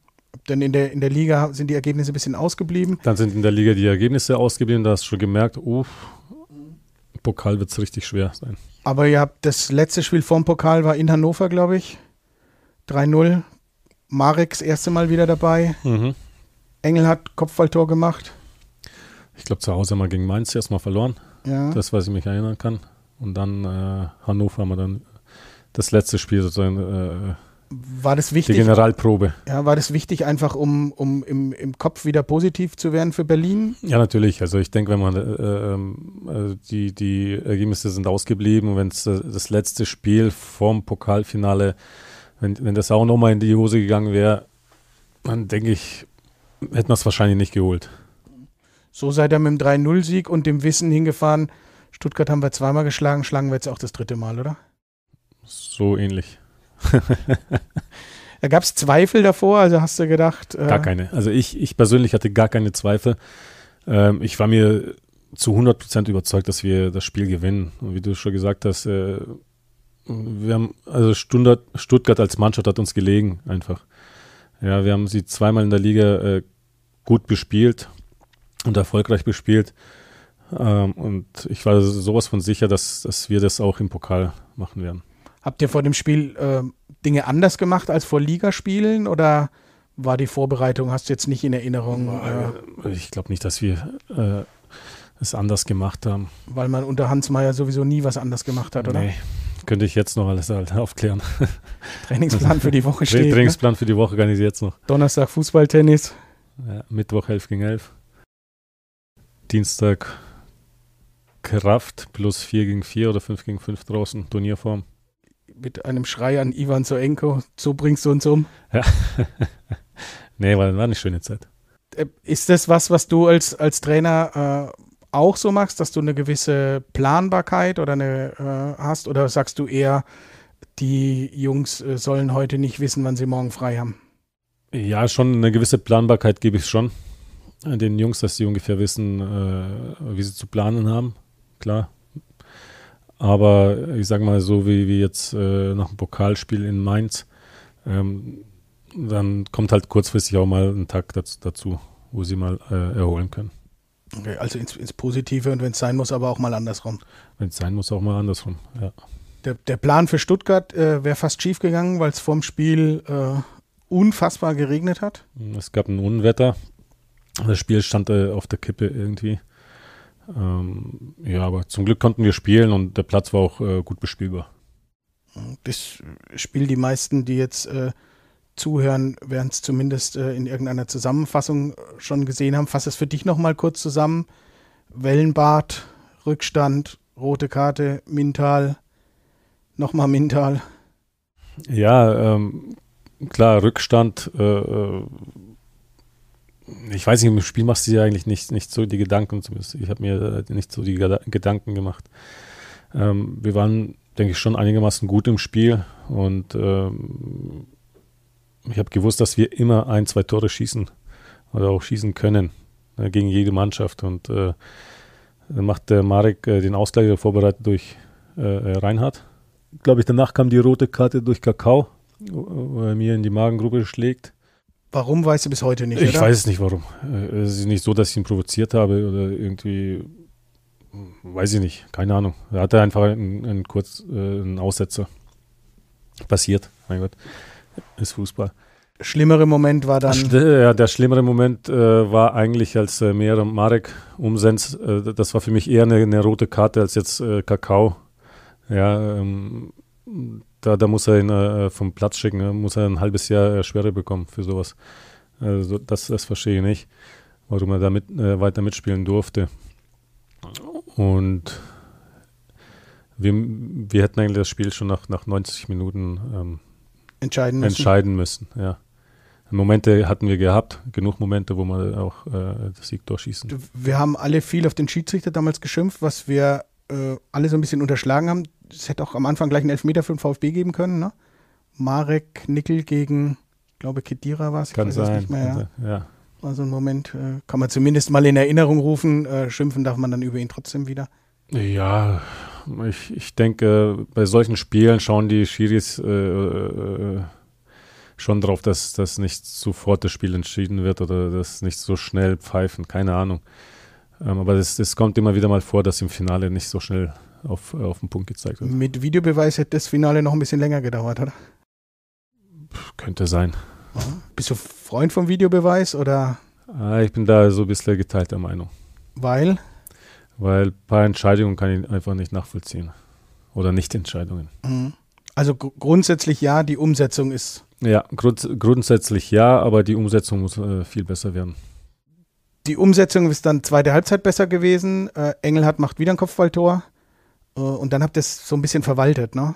Denn in der, in der Liga sind die Ergebnisse ein bisschen ausgeblieben. Dann sind in der Liga die Ergebnisse ausgeblieben, da hast du schon gemerkt, uff, Pokal wird es richtig schwer sein. Aber ihr habt das letzte Spiel vorm Pokal war in Hannover, glaube ich. 3-0, Marek das erste Mal wieder dabei. Mhm. Engel hat Kopfballtor gemacht. Ich glaube, zu Hause haben wir gegen Mainz erstmal verloren. Ja. Das, was ich mich erinnern kann. Und dann äh, Hannover haben wir dann das letzte Spiel sozusagen. Äh, war das wichtig? Die Generalprobe. Ja, war das wichtig, einfach um, um im, im Kopf wieder positiv zu werden für Berlin? Ja, natürlich. Also ich denke, wenn man äh, ähm, äh die, die Ergebnisse sind ausgeblieben, wenn es äh, das letzte Spiel vorm Pokalfinale ist, wenn, wenn das auch nochmal in die Hose gegangen wäre, dann denke ich, hätten wir es wahrscheinlich nicht geholt. So seid ihr mit dem 3-0-Sieg und dem Wissen hingefahren. Stuttgart haben wir zweimal geschlagen, schlagen wir jetzt auch das dritte Mal, oder? So ähnlich. da gab es Zweifel davor, also hast du gedacht. Äh gar keine. Also ich, ich persönlich hatte gar keine Zweifel. Ähm, ich war mir zu 100 überzeugt, dass wir das Spiel gewinnen. Und wie du schon gesagt hast, äh, wir haben, also Stuttgart, Stuttgart als Mannschaft hat uns gelegen, einfach. Ja, wir haben sie zweimal in der Liga äh, gut bespielt und erfolgreich bespielt. Ähm, und ich war sowas von sicher, dass, dass wir das auch im Pokal machen werden. Habt ihr vor dem Spiel äh, Dinge anders gemacht als vor Ligaspielen oder war die Vorbereitung, hast du jetzt nicht in Erinnerung? Äh? äh, ich glaube nicht, dass wir äh, es anders gemacht haben. Weil man unter Hans Mayer sowieso nie was anders gemacht hat, oder? Nee könnte ich jetzt noch alles halt aufklären. Trainingsplan für die Woche steht. Ne? Trainingsplan ne? für die Woche kann ich jetzt noch. Donnerstag Fußballtennis. Ja, Mittwoch 11 gegen 11. Dienstag Kraft plus 4 gegen 4 oder 5 gegen 5 draußen, Turnierform. Mit einem Schrei an Ivan Soenko, so bringst du uns um. Ja. nee, war, war eine schöne Zeit. Äh, ist das was, was du als, als Trainer äh, auch so machst, dass du eine gewisse Planbarkeit oder eine äh, hast, oder sagst du eher, die Jungs äh, sollen heute nicht wissen, wann sie morgen frei haben? Ja, schon eine gewisse Planbarkeit gebe ich schon äh, den Jungs, dass sie ungefähr wissen, äh, wie sie zu planen haben. Klar. Aber ich sage mal so, wie, wie jetzt äh, nach dem Pokalspiel in Mainz, ähm, dann kommt halt kurzfristig auch mal ein Tag dazu, dazu wo sie mal äh, erholen können. Okay, also ins, ins Positive und wenn es sein muss, aber auch mal andersrum. Wenn es sein muss, auch mal andersrum, ja. Der, der Plan für Stuttgart äh, wäre fast schief gegangen, weil es vorm Spiel äh, unfassbar geregnet hat. Es gab ein Unwetter. Das Spiel stand äh, auf der Kippe irgendwie. Ähm, ja, aber zum Glück konnten wir spielen und der Platz war auch äh, gut bespielbar. Das spielen die meisten, die jetzt äh, zuhören, werden es zumindest äh, in irgendeiner Zusammenfassung äh, schon gesehen haben. Fass es für dich nochmal kurz zusammen. Wellenbad, Rückstand, rote Karte, Mintal, nochmal Mintal. Ja, ähm, klar, Rückstand. Äh, äh, ich weiß nicht, im Spiel machst du dir eigentlich nicht, nicht so die Gedanken, zumindest ich habe mir nicht so die Gedanken gemacht. Ähm, wir waren, denke ich, schon einigermaßen gut im Spiel und ähm, ich habe gewusst, dass wir immer ein, zwei Tore schießen oder auch schießen können äh, gegen jede Mannschaft. Und äh, dann macht der Marek äh, den Ausgleich vorbereitet durch äh, äh, Reinhard. Glaube ich, danach kam die rote Karte durch Kakao, wo er mir in die Magengruppe schlägt. Warum weißt du bis heute nicht? Ich oder? weiß es nicht, warum. Äh, es ist nicht so, dass ich ihn provoziert habe oder irgendwie, weiß ich nicht, keine Ahnung. Da hat Er einfach einen, einen kurzen Aussetzer. Passiert, mein Gott ist Fußball. Schlimmere Moment war dann? Ja, der schlimmere Moment äh, war eigentlich, als äh, Meer Marek umsens. Äh, das war für mich eher eine, eine rote Karte als jetzt äh, Kakao. Ja, ähm, da, da muss er ihn äh, vom Platz schicken, ne? muss er ein halbes Jahr äh, Schwere bekommen für sowas. Also das, das verstehe ich nicht, warum er damit äh, weiter mitspielen durfte. Und wir, wir hätten eigentlich das Spiel schon nach, nach 90 Minuten ähm, entscheiden müssen. Entscheiden müssen, ja. Momente hatten wir gehabt, genug Momente, wo man auch äh, das Sieg durchschießen. Wir haben alle viel auf den Schiedsrichter damals geschimpft, was wir äh, alle so ein bisschen unterschlagen haben. Es hätte auch am Anfang gleich einen Elfmeter für den VfB geben können. Ne? Marek Nickel gegen, ich glaube, Kedira war es. Kann sein. Nicht mehr, ja. ja. War ein Moment, äh, kann man zumindest mal in Erinnerung rufen. Äh, schimpfen darf man dann über ihn trotzdem wieder. Ja, ich, ich denke, bei solchen Spielen schauen die Schiris äh, äh, äh, schon drauf, dass, dass nicht sofort das Spiel entschieden wird oder dass nicht so schnell pfeifen, keine Ahnung. Ähm, aber es kommt immer wieder mal vor, dass im Finale nicht so schnell auf, äh, auf den Punkt gezeigt wird. Mit Videobeweis hätte das Finale noch ein bisschen länger gedauert, oder? Könnte sein. Aha. Bist du Freund vom Videobeweis oder? Ah, ich bin da so ein bisschen geteilter Meinung. Weil? Weil ein paar Entscheidungen kann ich einfach nicht nachvollziehen. Oder nicht Entscheidungen. Mhm. Also gr grundsätzlich ja, die Umsetzung ist. Ja, grund grundsätzlich ja, aber die Umsetzung muss äh, viel besser werden. Die Umsetzung ist dann zweite Halbzeit besser gewesen. Äh, Engelhardt macht wieder ein Kopfballtor. Äh, und dann habt ihr es so ein bisschen verwaltet, ne?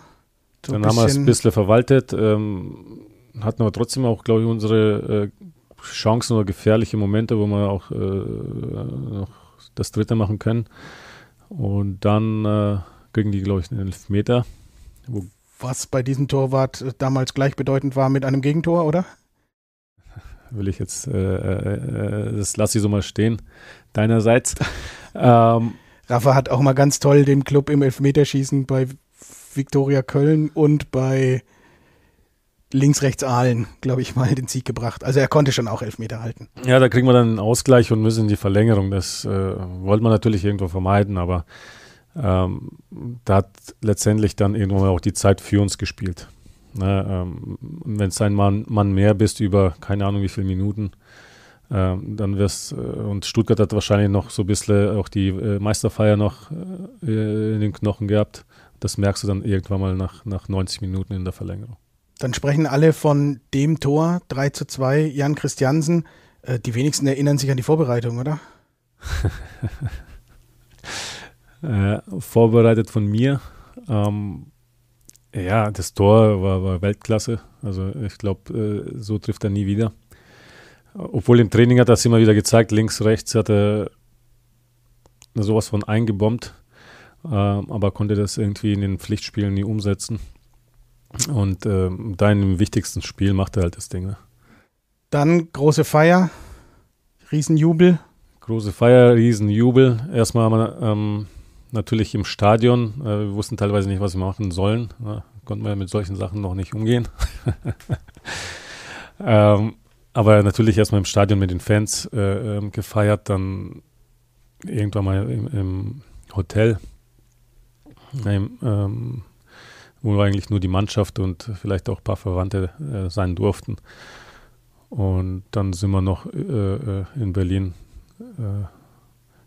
So dann haben wir es ein bisschen verwaltet. Ähm, hatten aber trotzdem auch, glaube ich, unsere äh, Chancen oder gefährliche Momente, wo wir auch äh, noch das dritte machen können. Und dann äh, kriegen die, glaube ich, einen Elfmeter. Was bei diesem Torwart äh, damals gleichbedeutend war mit einem Gegentor, oder? Will ich jetzt, äh, äh, äh das lasse ich so mal stehen, deinerseits. ähm, Rafa hat auch mal ganz toll den Club im Elfmeterschießen bei Viktoria Köln und bei links-rechts-Aalen, glaube ich, mal den Sieg gebracht. Also er konnte schon auch Elfmeter halten. Ja, da kriegen wir dann einen Ausgleich und müssen in die Verlängerung. Das äh, wollte man natürlich irgendwo vermeiden, aber ähm, da hat letztendlich dann irgendwann auch die Zeit für uns gespielt. Ne, ähm, Wenn es ein Mann, Mann, mehr bist über keine Ahnung wie viele Minuten, ähm, dann wirst äh, und Stuttgart hat wahrscheinlich noch so ein bisschen auch die äh, Meisterfeier noch äh, in den Knochen gehabt. Das merkst du dann irgendwann mal nach, nach 90 Minuten in der Verlängerung. Dann sprechen alle von dem Tor 3 zu 2, Jan Christiansen. Äh, die wenigsten erinnern sich an die Vorbereitung, oder? äh, vorbereitet von mir. Ähm, ja, das Tor war, war Weltklasse. Also ich glaube, äh, so trifft er nie wieder. Obwohl im Training hat er es immer wieder gezeigt, links, rechts hat er sowas von eingebombt, ähm, aber konnte das irgendwie in den Pflichtspielen nie umsetzen. Und äh, deinem wichtigsten Spiel macht er halt das Ding. Ne? Dann große Feier, Riesenjubel. Große Feier, Riesenjubel. Erstmal haben wir ähm, natürlich im Stadion, äh, wir wussten teilweise nicht, was wir machen sollen. Ne? Konnten wir mit solchen Sachen noch nicht umgehen. ähm, aber natürlich erstmal im Stadion mit den Fans äh, ähm, gefeiert, dann irgendwann mal im, im Hotel. Nein, ähm, wo eigentlich nur die Mannschaft und vielleicht auch ein paar Verwandte äh, sein durften. Und dann sind wir noch äh, äh, in Berlin, äh,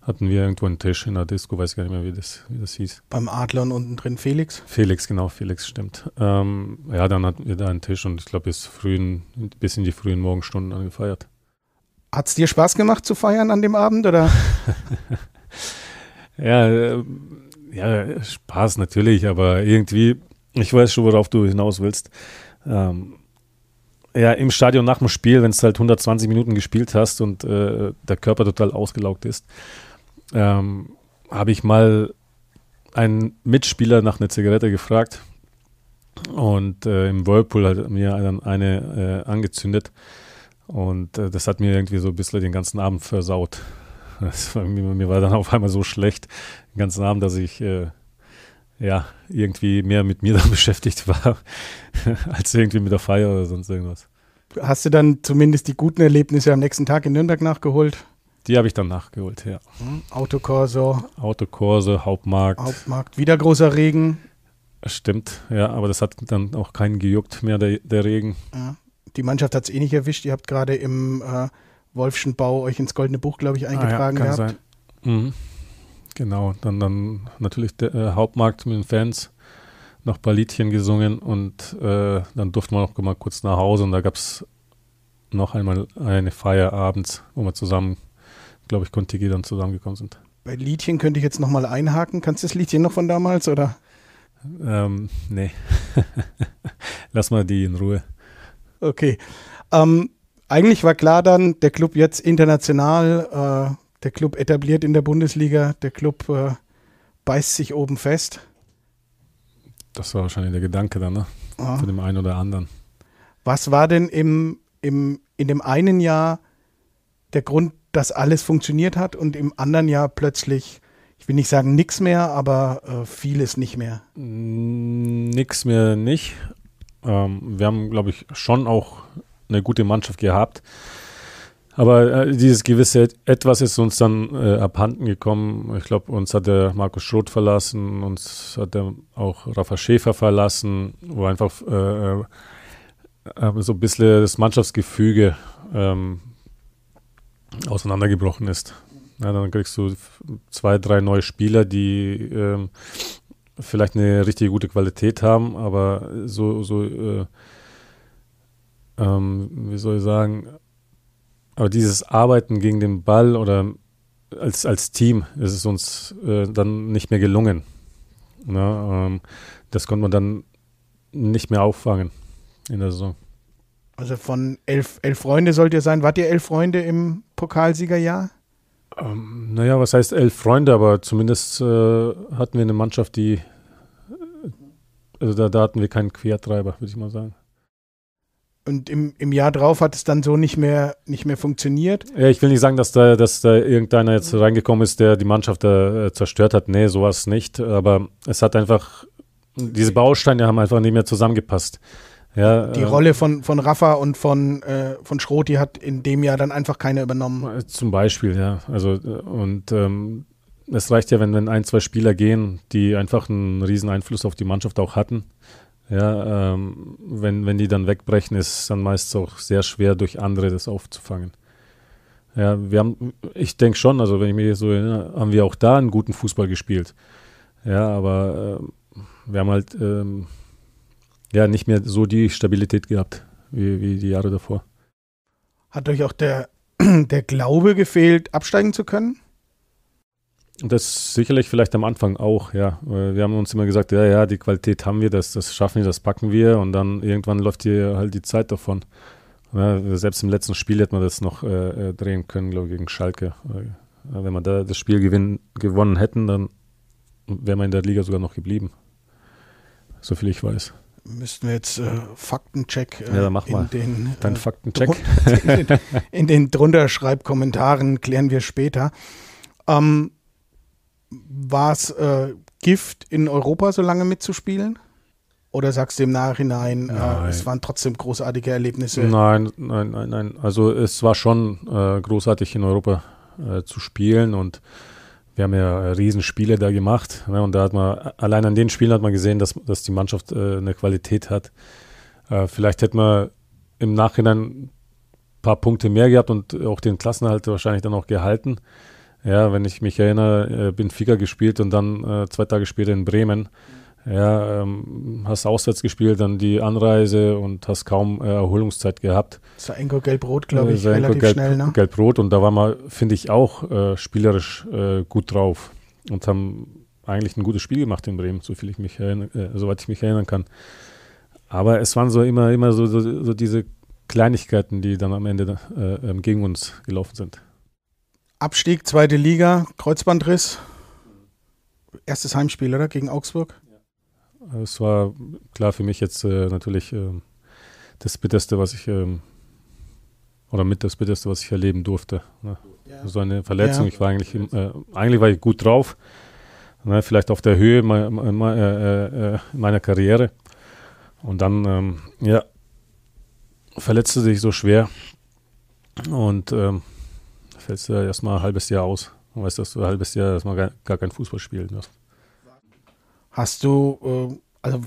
hatten wir irgendwo einen Tisch in der Disco, weiß gar nicht mehr, wie das, wie das hieß. Beim Adlern unten drin Felix? Felix, genau, Felix, stimmt. Ähm, ja, dann hatten wir da einen Tisch und ich glaube, bis, bis in die frühen Morgenstunden angefeiert. Hat es dir Spaß gemacht zu feiern an dem Abend, oder? ja, ähm, ja, Spaß natürlich, aber irgendwie ich weiß schon, worauf du hinaus willst. Ähm, ja, im Stadion nach dem Spiel, wenn es halt 120 Minuten gespielt hast und äh, der Körper total ausgelaugt ist, ähm, habe ich mal einen Mitspieler nach einer Zigarette gefragt und äh, im Whirlpool hat mir dann eine äh, angezündet und äh, das hat mir irgendwie so ein bisschen den ganzen Abend versaut. War, mir war dann auf einmal so schlecht den ganzen Abend, dass ich äh, ja, irgendwie mehr mit mir dann beschäftigt war, als irgendwie mit der Feier oder sonst irgendwas. Hast du dann zumindest die guten Erlebnisse am nächsten Tag in Nürnberg nachgeholt? Die habe ich dann nachgeholt, ja. Hm, Autokorso. Autokorso, Hauptmarkt. Hauptmarkt, wieder großer Regen. Stimmt, ja, aber das hat dann auch keinen gejuckt mehr, der, der Regen. Ja. Die Mannschaft hat es eh nicht erwischt. Ihr habt gerade im äh, Wolfschen Bau euch ins Goldene Buch, glaube ich, eingetragen ah, ja, kann gehabt. Sein. Mhm. Genau, dann, dann natürlich der äh, Hauptmarkt mit den Fans, noch ein paar Liedchen gesungen und äh, dann durfte man auch mal kurz nach Hause und da gab es noch einmal eine Feier abends, wo wir zusammen, glaube ich, Kontigi dann zusammengekommen sind. Bei Liedchen könnte ich jetzt nochmal einhaken. Kannst du das Liedchen noch von damals oder? Ähm, nee. Lass mal die in Ruhe. Okay. Ähm, eigentlich war klar dann, der Club jetzt international, äh, der Club etabliert in der Bundesliga, der Club äh, beißt sich oben fest. Das war wahrscheinlich der Gedanke dann, ne? Von dem einen oder anderen. Was war denn im, im, in dem einen Jahr der Grund, dass alles funktioniert hat und im anderen Jahr plötzlich, ich will nicht sagen nichts mehr, aber äh, vieles nicht mehr? Nix mehr nicht. Ähm, wir haben, glaube ich, schon auch eine gute Mannschaft gehabt. Aber äh, dieses gewisse Etwas ist uns dann äh, abhanden gekommen. Ich glaube, uns hat der Markus Schroth verlassen, uns hat der auch Rafa Schäfer verlassen, wo einfach äh, äh, äh so ein bisschen das Mannschaftsgefüge ähm, auseinandergebrochen ist. Ja, dann kriegst du zwei, drei neue Spieler, die ähm, vielleicht eine richtig gute Qualität haben, aber so, so äh, ähm, wie soll ich sagen, aber dieses Arbeiten gegen den Ball oder als, als Team ist es uns äh, dann nicht mehr gelungen. Na, ähm, das konnte man dann nicht mehr auffangen in der Saison. Also von elf, elf Freunde sollt ihr sein. Wart ihr elf Freunde im Pokalsiegerjahr? Ähm, naja, was heißt elf Freunde? Aber zumindest äh, hatten wir eine Mannschaft, die. Äh, also da, da hatten wir keinen Quertreiber, würde ich mal sagen und im, im Jahr drauf hat es dann so nicht mehr, nicht mehr funktioniert. Ja, ich will nicht sagen, dass da, dass da irgendeiner jetzt reingekommen ist, der die Mannschaft äh, zerstört hat. Nee, sowas nicht. Aber es hat einfach, diese Bausteine haben einfach nicht mehr zusammengepasst. Ja, die äh, Rolle von, von Rafa und von, äh, von Schroti hat in dem Jahr dann einfach keiner übernommen. Äh, zum Beispiel, ja. Also, äh, und ähm, es reicht ja, wenn, wenn ein, zwei Spieler gehen, die einfach einen riesen Einfluss auf die Mannschaft auch hatten. Ja, ähm, wenn, wenn die dann wegbrechen, ist es dann meist auch sehr schwer, durch andere das aufzufangen. Ja, wir haben, ich denke schon, also wenn ich mir so erinnere, haben wir auch da einen guten Fußball gespielt. Ja, aber ähm, wir haben halt ähm, ja nicht mehr so die Stabilität gehabt wie, wie die Jahre davor. Hat euch auch der, der Glaube gefehlt, absteigen zu können? Das sicherlich vielleicht am Anfang auch, ja. Wir haben uns immer gesagt, ja, ja, die Qualität haben wir, das, das schaffen wir, das packen wir und dann irgendwann läuft hier halt die Zeit davon. Ja, selbst im letzten Spiel hätte man das noch äh, äh drehen können, glaube ich, gegen Schalke. Wenn wir da das Spiel gewinn, gewonnen hätten, dann wäre man in der Liga sogar noch geblieben. So viel ich weiß müssten wir jetzt äh, Faktencheck äh, ja, mach mal. in den Dein äh, Faktencheck in den, in den drunter schreib klären wir später. Ähm, war es äh, Gift, in Europa so lange mitzuspielen? Oder sagst du im Nachhinein, äh, es waren trotzdem großartige Erlebnisse? Nein, nein, nein, nein. Also es war schon äh, großartig in Europa äh, zu spielen und wir haben ja äh, Riesenspiele da gemacht. Ne? Und da hat man, allein an den Spielen hat man gesehen, dass, dass die Mannschaft äh, eine Qualität hat. vielleicht hätte man im Nachhinein ein paar Punkte mehr gehabt und auch den Klassenhalt wahrscheinlich dann auch gehalten. Ja, wenn ich mich erinnere, äh, Benfica gespielt und dann äh, zwei Tage später in Bremen. Ja, ähm, hast auswärts gespielt, dann die Anreise und hast kaum äh, Erholungszeit gehabt. war Saenko Gelb-Rot, glaube äh, ich, Saenko relativ Gelb, schnell. Ne? Gelb-Rot und da war man, finde ich, auch äh, spielerisch äh, gut drauf und haben eigentlich ein gutes Spiel gemacht in Bremen, so viel ich mich erinnere, äh, soweit ich mich erinnern kann. Aber es waren so immer, immer so, so, so diese Kleinigkeiten, die dann am Ende äh, ähm, gegen uns gelaufen sind. Abstieg, zweite Liga, Kreuzbandriss. Erstes Heimspiel, oder? Gegen Augsburg? Es war klar für mich jetzt äh, natürlich äh, das Bitterste, was ich, äh, oder mit das Bitterste, was ich erleben durfte. Ne? Ja. So eine Verletzung. Ja. Ich war eigentlich, äh, eigentlich war ich gut drauf. Ne? Vielleicht auf der Höhe meiner, äh, äh, meiner Karriere. Und dann, ähm, ja, verletzte sich so schwer. Und ähm, fällst du erstmal ein halbes Jahr aus. Du weißt, dass du ein halbes Jahr erstmal gar, gar kein Fußball spielen wirst. Hast du, ähm, also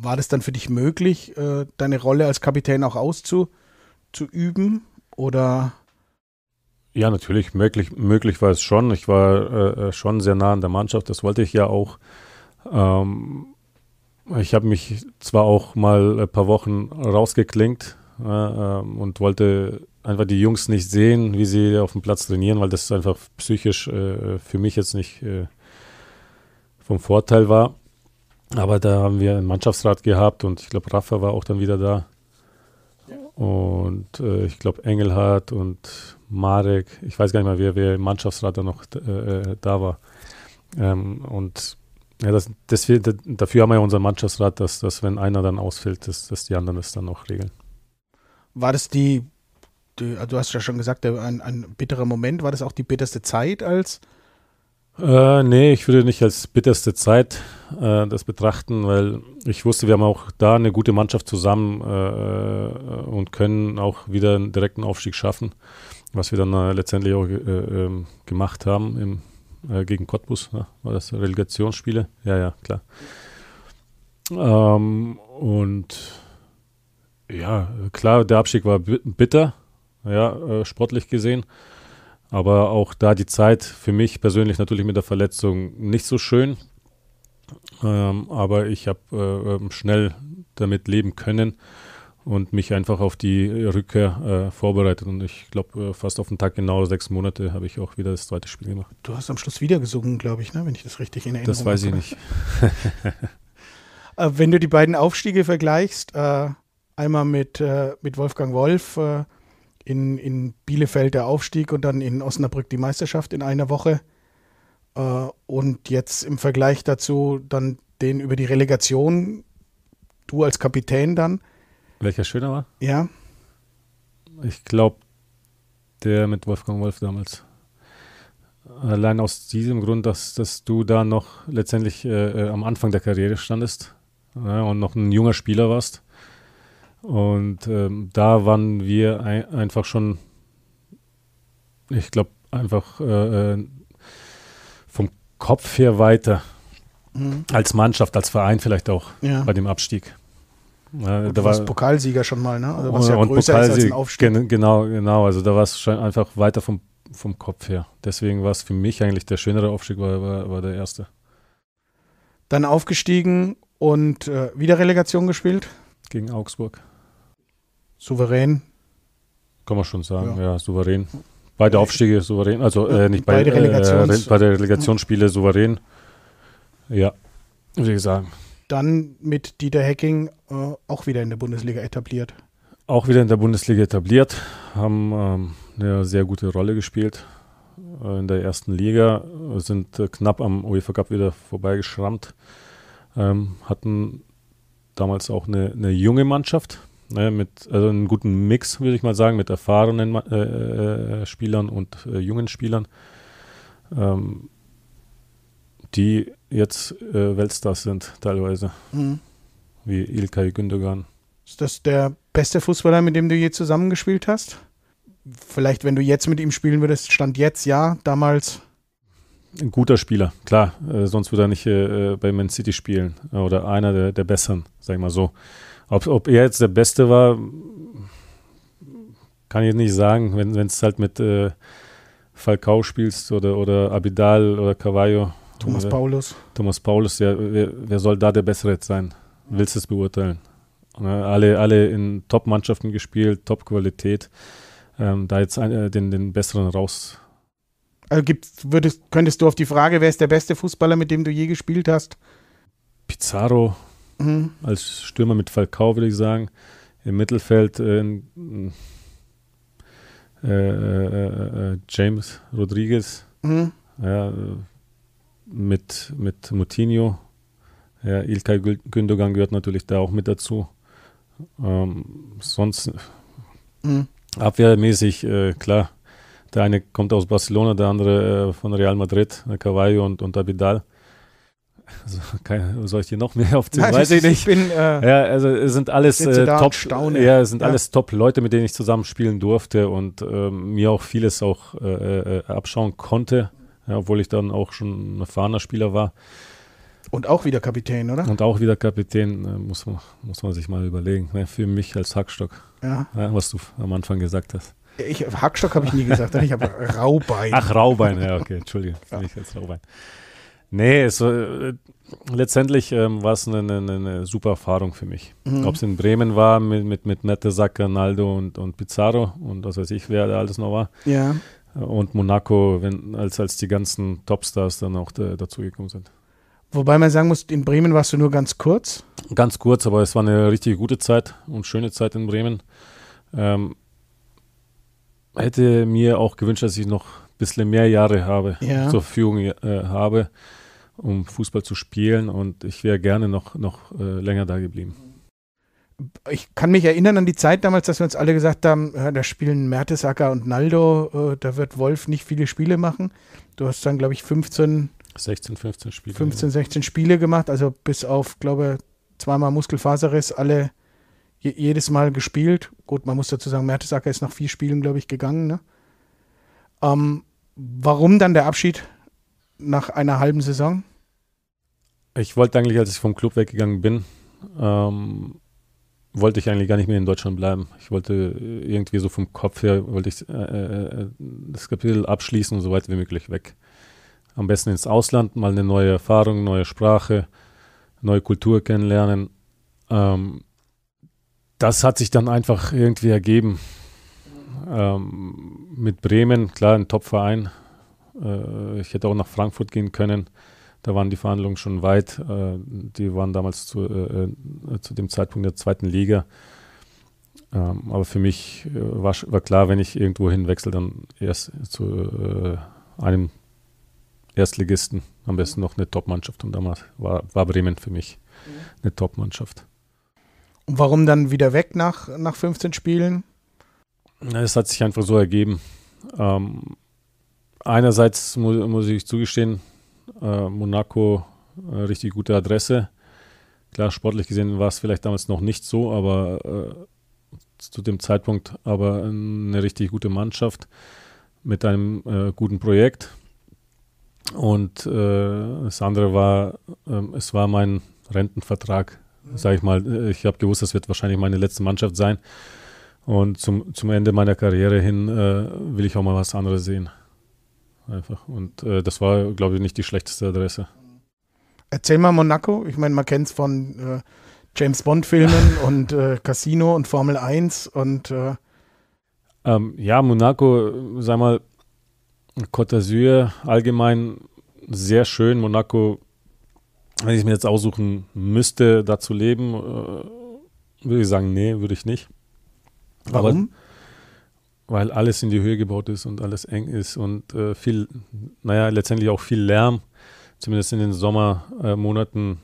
war das dann für dich möglich, äh, deine Rolle als Kapitän auch auszuüben? Oder? Ja, natürlich, möglich, möglich war es schon. Ich war äh, äh, schon sehr nah an der Mannschaft, das wollte ich ja auch. Ähm, ich habe mich zwar auch mal ein paar Wochen rausgeklinkt ähm, und wollte einfach die Jungs nicht sehen, wie sie auf dem Platz trainieren, weil das einfach psychisch äh, für mich jetzt nicht äh, vom Vorteil war. Aber da haben wir einen Mannschaftsrat gehabt und ich glaube, Rafa war auch dann wieder da. Und äh, ich glaube, Engelhardt und Marek, ich weiß gar nicht mal, wer, wer im Mannschaftsrat da noch äh, äh, da war. Ähm, und ja, das, das, dafür haben wir ja unseren Mannschaftsrat, dass, dass wenn einer dann ausfällt, dass, dass die anderen das dann auch regeln. War das die die, also du hast ja schon gesagt, ein, ein bitterer Moment. War das auch die bitterste Zeit als? Äh, nee, ich würde nicht als bitterste Zeit äh, das betrachten, weil ich wusste, wir haben auch da eine gute Mannschaft zusammen äh, und können auch wieder einen direkten Aufstieg schaffen, was wir dann äh, letztendlich auch äh, ähm, gemacht haben im, äh, gegen Cottbus. Ja? Ne? War das Relegationsspiele? Ja, ja, klar. Ähm, und ja, klar, der Abstieg war bitter, ja, äh, sportlich gesehen. Aber auch da die Zeit für mich persönlich natürlich mit der Verletzung nicht so schön. Ähm, aber ich habe äh, ähm, schnell damit leben können und mich einfach auf die Rückkehr äh, vorbereitet. Und ich glaube, äh, fast auf den Tag genau sechs Monate habe ich auch wieder das zweite Spiel gemacht. Du hast am Schluss wieder gesungen, glaube ich, ne? wenn ich das richtig in Erinnerung habe. Das weiß ich nicht. Äh, wenn du die beiden Aufstiege vergleichst, äh, einmal mit, mit Wolfgang Wolf, in, in Bielefeld der Aufstieg und dann in Osnabrück die Meisterschaft in einer Woche. Äh, und jetzt im Vergleich dazu dann den über die Relegation, du als Kapitän dann. Welcher schöner war? Ja. Ich glaube, der mit Wolfgang Wolf damals. Allein aus diesem Grund, dass, dass du da noch letztendlich äh, äh am Anfang der Karriere standest ja, und noch ein junger Spieler warst und ähm, da waren wir ein, einfach schon, ich glaube, einfach äh, äh, vom Kopf her weiter. Mhm. Als Mannschaft, als Verein vielleicht auch ja. bei dem Abstieg. Ja, und da war Pokalsieger schon mal, ne? Also was ja und größer Pokalsieg, ist als ein Aufstieg. Gen, genau, genau. Also da war es schon einfach weiter vom, vom Kopf her. Deswegen war es für mich eigentlich der schönere Aufstieg, war, war, war der erste. Dann aufgestiegen und äh, wieder Relegation gespielt? Gegen Augsburg. Souverän. Kann man schon sagen, ja, ja souverän. Beide Aufstiege souverän, also äh, nicht beide, beide, äh, Relegations äh, beide Relegationsspiele souverän. Ja, würde ich sagen. Dann mit Dieter Hecking äh, auch wieder in der Bundesliga etabliert. Auch wieder in der Bundesliga etabliert, haben ähm, eine sehr gute Rolle gespielt äh, in der ersten Liga, sind äh, knapp am UEFA Cup wieder vorbeigeschrammt, ähm, hatten damals auch eine, eine junge Mannschaft Ne, mit also einem guten Mix, würde ich mal sagen, mit erfahrenen äh, äh, Spielern und äh, jungen Spielern, ähm, die jetzt äh, Weltstars sind teilweise. Mhm. Wie Ilkay Gündogan. Ist das der beste Fußballer, mit dem du je zusammengespielt hast? Vielleicht, wenn du jetzt mit ihm spielen würdest, stand jetzt ja, damals. Ein guter Spieler, klar. Äh, sonst würde er nicht äh, bei Man City spielen. Oder einer der, der besseren, sag ich mal so. Ob, ob er jetzt der Beste war, kann ich nicht sagen. Wenn es halt mit äh, Falcao spielst oder, oder Abidal oder Cavallo. Thomas oder, äh, Paulus. Thomas Paulus, ja, wer, wer, soll da der Bessere jetzt sein? Willst du es beurteilen? Ne, alle, alle in Top-Mannschaften gespielt, Top-Qualität. Ähm, da jetzt ein, äh, den, den Besseren raus. Also gibt, würdest, könntest du auf die Frage, wer ist der beste Fußballer, mit dem du je gespielt hast? Pizarro, Mhm. Als Stürmer mit Falcao würde ich sagen. Im Mittelfeld äh, äh, äh, äh, James Rodriguez. Mhm. Ja, äh, mit, mit Moutinho. Ja, Ilkay Gündogan gehört natürlich da auch mit dazu. Ähm, sonst mhm. abwehrmäßig, äh, klar. Der eine kommt aus Barcelona, der andere äh, von Real Madrid, Cavallo und, und Abidal. Also, kann, soll ich dir noch mehr aufzählen? Weiß ich nicht. bin, äh, ja, also es sind alles äh, top, ja, sind ja. alles top Leute, mit denen ich zusammenspielen durfte und ähm, mir auch vieles auch äh, äh, äh, abschauen konnte, ja, obwohl ich dann auch schon ein erfahrener Spieler war. Und auch wieder Kapitän, oder? Und auch wieder Kapitän, äh, muss, man, muss man sich mal überlegen. Ne? Für mich als Hackstock, ja. was du am Anfang gesagt hast. Ich, Hackstock habe ich nie gesagt, ich habe Raubein. Ach, Raubein, ja, okay, Entschuldigung. Ja. Ich als Raubein. Nee, es, äh, letztendlich ähm, war es eine, eine, eine, super Erfahrung für mich. Mhm. Ob es in Bremen war mit, mit, mit Nettesack, Ronaldo und, und Pizarro und was weiß ich, wer da alles noch war. Ja. Und Monaco, wenn, als, als die ganzen Topstars dann auch da, dazugekommen sind. Wobei man sagen muss, in Bremen warst du nur ganz kurz? Ganz kurz, aber es war eine richtig gute Zeit und schöne Zeit in Bremen. Ähm, hätte mir auch gewünscht, dass ich noch ein bisschen mehr Jahre habe, ja. zur Verfügung äh, habe um Fußball zu spielen und ich wäre gerne noch, noch äh, länger da geblieben. Ich kann mich erinnern an die Zeit damals, dass wir uns alle gesagt haben, da spielen Mertesacker und Naldo, äh, da wird Wolf nicht viele Spiele machen. Du hast dann, glaube ich, 15 16, 15 Spiele. 15, 16 Spiele gemacht, also bis auf, glaube ich, zweimal Muskelfaserriss, alle je, jedes Mal gespielt. Gut, man muss dazu sagen, Mertesacker ist nach vier Spielen, glaube ich, gegangen. Ne? Ähm, warum dann der Abschied nach einer halben Saison? Ich wollte eigentlich, als ich vom Club weggegangen bin, ähm, wollte ich eigentlich gar nicht mehr in Deutschland bleiben. Ich wollte äh, irgendwie so vom Kopf her, wollte ich äh, äh, das Kapitel abschließen und so weit wie möglich weg. Am besten ins Ausland, mal eine neue Erfahrung, neue Sprache, neue Kultur kennenlernen. Ähm, das hat sich dann einfach irgendwie ergeben. Ähm, mit Bremen, klar, ein Top-Verein. Äh, ich hätte auch nach Frankfurt gehen können. Da waren die Verhandlungen schon weit. Äh, die waren damals zu, äh, äh zu dem Zeitpunkt der zweiten Liga. Ähm, aber für mich äh, war, war, klar, wenn ich irgendwo hinwechsel, dann erst zu äh, einem Erstligisten. Am besten mhm. noch eine Top-Mannschaft. Und damals war, war Bremen für mich mhm. eine Top-Mannschaft. Und warum dann wieder weg nach, nach 15 Spielen? Es hat sich einfach so ergeben. Ähm, einerseits mu muss ich zugestehen, äh, Monaco äh, richtig gute Adresse. Klar, sportlich gesehen war es vielleicht damals noch nicht so, aber äh, zu dem Zeitpunkt aber eine richtig gute Mannschaft mit einem äh, guten Projekt. Und äh, das andere war, ähm, es war mein Rentenvertrag, mhm. sage ich mal. Ich habe gewusst, das wird wahrscheinlich meine letzte Mannschaft sein. Und zum, zum Ende meiner Karriere hin äh, will ich auch mal was anderes sehen einfach. Und äh, das war, glaube ich, nicht die schlechteste Adresse. Erzähl mal Monaco. Ich meine, man kennt es von äh, James Bond-Filmen und äh, Casino und Formel 1 und. Äh ähm, ja, Monaco, sag mal, Côte d'Azur allgemein sehr schön. Monaco, wenn ich mir jetzt aussuchen müsste, da zu leben, äh, würde ich sagen, nee, würde ich nicht. Warum? weil alles in die Höhe gebaut ist und alles eng ist und äh, viel, naja, letztendlich auch viel Lärm, zumindest in den Sommermonaten,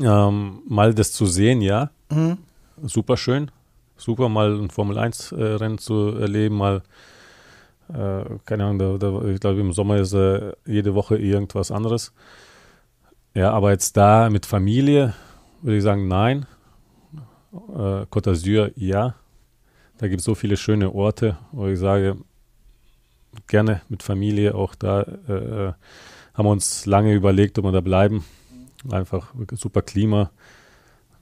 ähm, mal das zu sehen, ja. Mhm. Super schön. Super, mal ein Formel-1-Rennen zu erleben, mal, äh, keine Ahnung, da, da, ich glaube, im Sommer ist äh, jede Woche irgendwas anderes. Ja, aber jetzt da mit Familie würde ich sagen, nein. Äh, Côte d'Azur, ja. Da gibt es so viele schöne Orte, wo ich sage, gerne mit Familie, auch da äh, äh haben wir uns lange überlegt, ob wir da bleiben. Einfach super Klima.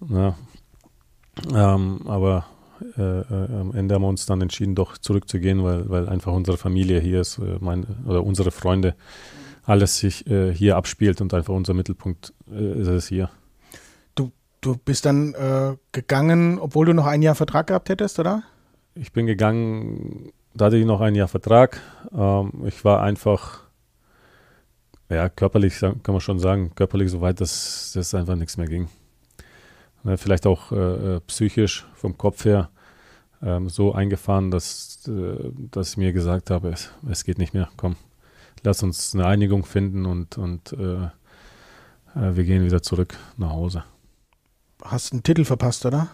Ne? Ähm, aber äh, äh, am Ende haben wir uns dann entschieden, doch zurückzugehen, weil, weil einfach unsere Familie hier ist, äh, meine, oder unsere Freunde, alles sich äh, hier abspielt und einfach unser Mittelpunkt ist es hier. Du, du bist dann gegangen, obwohl du noch ein Jahr Vertrag gehabt hättest, oder? ich bin gegangen, da hatte ich noch ein Jahr Vertrag. Ähm, ich war einfach, ja, körperlich, kann man schon sagen, körperlich so weit, dass es einfach nichts mehr ging. Ne, vielleicht auch äh, äh, psychisch vom Kopf her ähm, so eingefahren, dass, äh, dass ich mir gesagt habe, es, es, geht nicht mehr, komm, lass uns eine Einigung finden und, und äh, äh wir gehen wieder zurück nach Hause. Hast einen Titel verpasst, oder?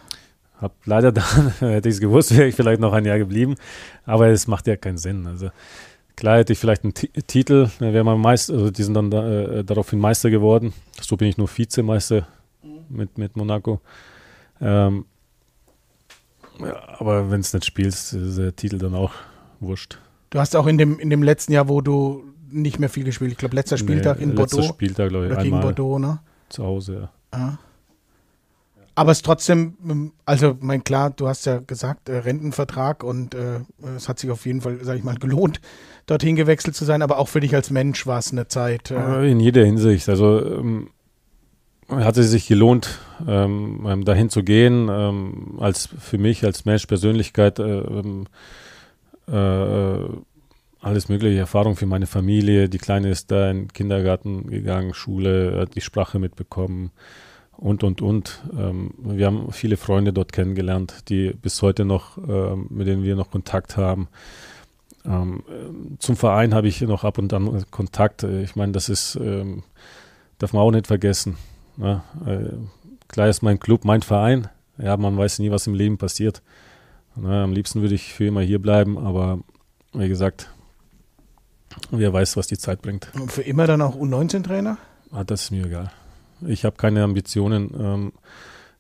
Hab leider dann, hätte ich es gewusst, wäre ich vielleicht noch ein Jahr geblieben. Aber es macht ja keinen Sinn. Also klar hätte ich vielleicht einen T Titel, wäre man Meister, also die sind dann da, äh, daraufhin Meister geworden. So bin ich nur Vizemeister mhm. mit, mit Monaco. Ähm, ja, aber wenn es nicht spielst, ist der Titel dann auch wurscht. Du hast auch in dem, in dem letzten Jahr, wo du nicht mehr viel gespielt, hast, ich glaube letzter Spieltag nee, in Bordeaux. Letzter Spieltag, glaube ich, einmal. Gegen Bordeaux, ne? Zu Hause, ja. Ah. Aber es trotzdem, ähm, also mein klar, du hast ja gesagt, äh, Rentenvertrag und äh, es hat sich auf jeden Fall, sag ich mal, gelohnt, dorthin gewechselt zu sein, aber auch für dich als Mensch war es eine Zeit. Äh In jeder Hinsicht. Also ähm, hat es sich gelohnt, ähm, ähm, dahin zu gehen, ähm, als für mich, als Mensch, Persönlichkeit, äh, ähm, äh, alles mögliche Erfahrung für meine Familie. Die Kleine ist da in den Kindergarten gegangen, Schule, hat die Sprache mitbekommen und, und, und. Ähm, wir haben viele Freunde dort kennengelernt, die bis heute noch, ähm, mit denen wir noch Kontakt haben. Ähm, zum Verein habe ich noch ab und an Kontakt. Ich meine, das ist, ähm, darf man auch nicht vergessen. Ne? Äh, klar ist mein Club, mein Verein. Ja, man weiß nie, was im Leben passiert. Ne? Am liebsten würde ich für immer hier bleiben, aber wie gesagt, wer weiß, was die Zeit bringt. Und für immer dann auch U19-Trainer? Ah, das ist mir egal. Ich habe keine Ambitionen. Ähm,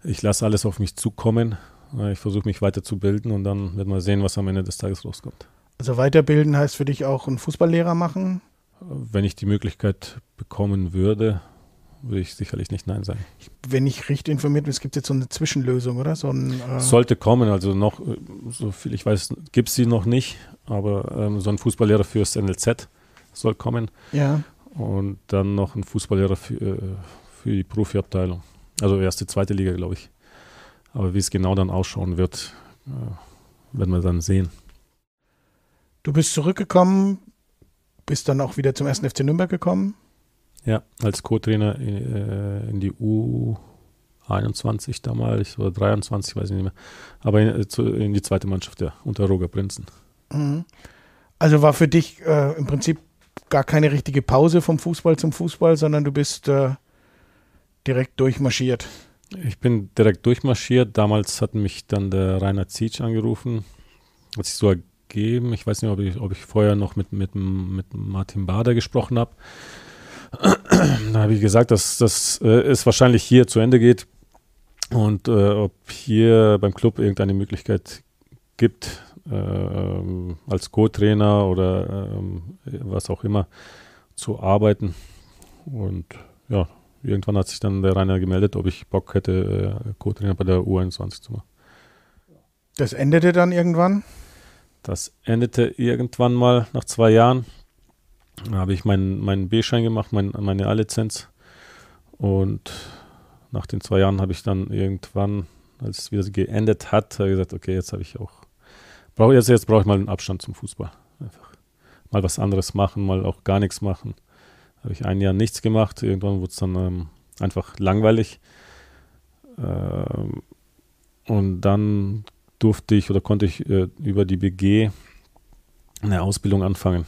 ich lasse alles auf mich zukommen. Äh, ich versuche mich weiterzubilden und dann wird man sehen, was am Ende des Tages rauskommt. Also weiterbilden heißt für dich auch einen Fußballlehrer machen? Wenn ich die Möglichkeit bekommen würde, würde ich sicherlich nicht Nein sagen. Wenn ich richtig informiert bin, es gibt jetzt so eine Zwischenlösung, oder? So ein, äh Sollte kommen, also noch, äh, so viel ich weiß, gibt es sie noch nicht, aber ähm, so ein Fußballlehrer fürs NLZ soll kommen. Ja. Und dann noch ein Fußballlehrer für, äh, für die Profiabteilung. Also erste, zweite Liga, glaube ich. Aber wie es genau dann ausschauen wird, äh, werden wir dann sehen. Du bist zurückgekommen, bist dann auch wieder zum ersten FC Nürnberg gekommen. Ja, als Co-Trainer in, äh, in, die U21 damals oder 23, weiß ich nicht mehr. Aber in, äh, in die zweite Mannschaft, ja, unter Roger Prinzen. Mhm. Also war für dich äh, im Prinzip gar keine richtige Pause vom Fußball zum Fußball, sondern du bist äh, direkt durchmarschiert? Ich bin direkt durchmarschiert. Damals hat mich dann der Rainer Zietsch angerufen. Hat sich so ergeben. Ich weiß nicht, ob ich, ob ich vorher noch mit, mit, mit Martin Bader gesprochen habe. da habe ich gesagt, dass das äh, es wahrscheinlich hier zu Ende geht und äh, ob hier beim Club irgendeine Möglichkeit gibt, äh, als Co-Trainer oder ähm, was auch immer zu arbeiten. Und ja, irgendwann hat sich dann der Rainer gemeldet, ob ich Bock hätte, äh, Co-Trainer bei der U21 zu machen. Das endete dann irgendwann? Das endete irgendwann mal nach zwei Jahren. Da habe ich meinen, meinen B-Schein gemacht, mein, meine A-Lizenz. Und nach den zwei Jahren habe ich dann irgendwann, als es wieder geendet hat, gesagt, okay, jetzt habe ich auch, brauche jetzt, jetzt brauche ich mal einen Abstand zum Fußball. Einfach mal was anderes machen, mal auch gar nichts machen. Habe ich ein Jahr nichts gemacht. Irgendwann wurde es dann ähm, einfach langweilig. Ähm, und dann durfte ich oder konnte ich äh, über die BG eine Ausbildung anfangen.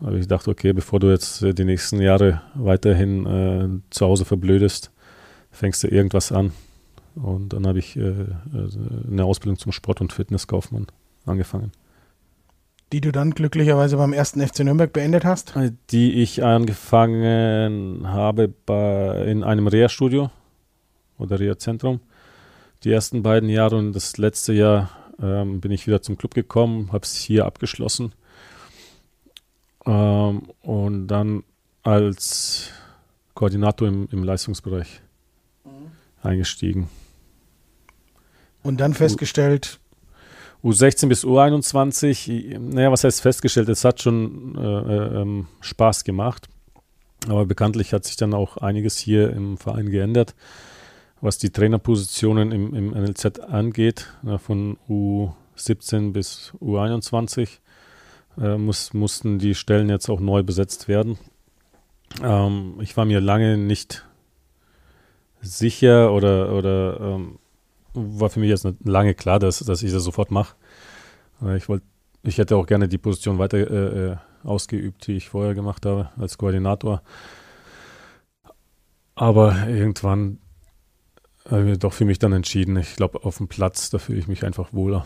Aber ich dachte, okay, bevor du jetzt äh, die nächsten Jahre weiterhin äh, zu Hause verblödest, fängst du irgendwas an. Und dann habe ich äh, äh, eine Ausbildung zum Sport- und Fitnesskaufmann angefangen die du dann glücklicherweise beim ersten FC Nürnberg beendet hast? Die ich angefangen habe bei, in einem Reha-Studio oder Reha-Zentrum. Die ersten beiden Jahre und das letzte Jahr ähm, bin ich wieder zum Club gekommen, habe es hier abgeschlossen. Ähm, und dann als Koordinator im, im Leistungsbereich mhm. eingestiegen. Und dann festgestellt, U16 bis U21, naja, was heißt festgestellt, es hat schon äh, äh, ähm, Spaß gemacht. Aber bekanntlich hat sich dann auch einiges hier im Verein geändert, was die Trainerpositionen im, im NLZ angeht, ja, von U17 bis U21. Äh, muss, mussten die Stellen jetzt auch neu besetzt werden. Ähm, ich war mir lange nicht sicher oder, oder ähm, war für mich jetzt lange klar, dass, dass ich das sofort mache. Ich ich hätte auch gerne die Position weiter äh, äh, ausgeübt, die ich vorher gemacht habe als Koordinator. Aber irgendwann habe ich doch für mich dann entschieden. Ich glaube, auf dem Platz, da fühle ich mich einfach wohler.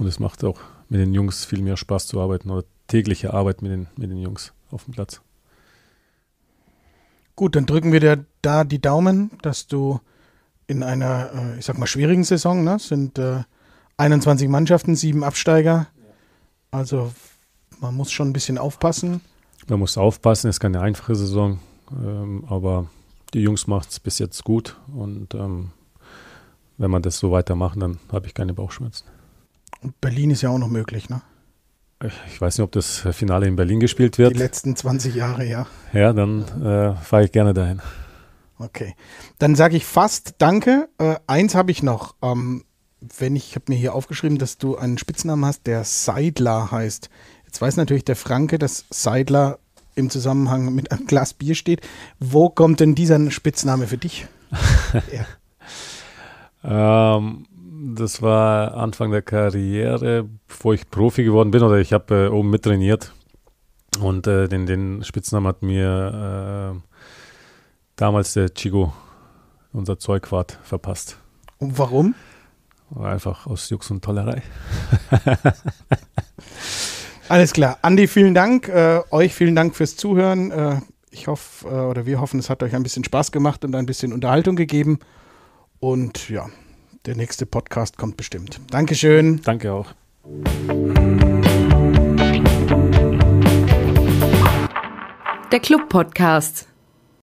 Und es macht auch mit den Jungs viel mehr Spaß zu arbeiten oder tägliche Arbeit mit den, mit den Jungs auf dem Platz. Gut, dann drücken wir dir da die Daumen, dass du in einer, äh, ich sag mal, schwierigen Saison. Ne? Sind äh, 21 Mannschaften, sieben Absteiger. Also man muss schon ein bisschen aufpassen. Man muss aufpassen, ist keine einfache Saison, ähm, aber die Jungs machen es bis jetzt gut und ähm, wenn man das so weitermacht, dann habe ich keine Bauchschmerzen. Und Berlin ist ja auch noch möglich, ne? Ich weiß nicht, ob das Finale in Berlin gespielt wird. Die letzten 20 Jahre, ja. Ja, dann äh, fahre ich gerne dahin. Okay. Dann sage ich fast danke. Äh, eins habe ich noch. Ähm, wenn ich, ich habe mir hier aufgeschrieben, dass du einen Spitznamen hast, der Seidler heißt. Jetzt weiß natürlich der Franke, dass Seidler im Zusammenhang mit einem Glas Bier steht. Wo kommt denn dieser Spitzname für dich? ja. ähm, das war Anfang der Karriere, bevor ich Profi geworden bin, oder ich habe äh, oben mittrainiert. Und äh, den, den Spitznamen hat mir äh, damals der Chigo unser Zeugwart verpasst. Und warum? Einfach aus Jux und Tollerei. Alles klar. Andi, vielen Dank. Äh, euch vielen Dank fürs Zuhören. Äh, ich hoffe, äh, oder wir hoffen, es hat euch ein bisschen Spaß gemacht und ein bisschen Unterhaltung gegeben. Und ja, der nächste Podcast kommt bestimmt. Dankeschön. Danke auch. Der Club Podcast.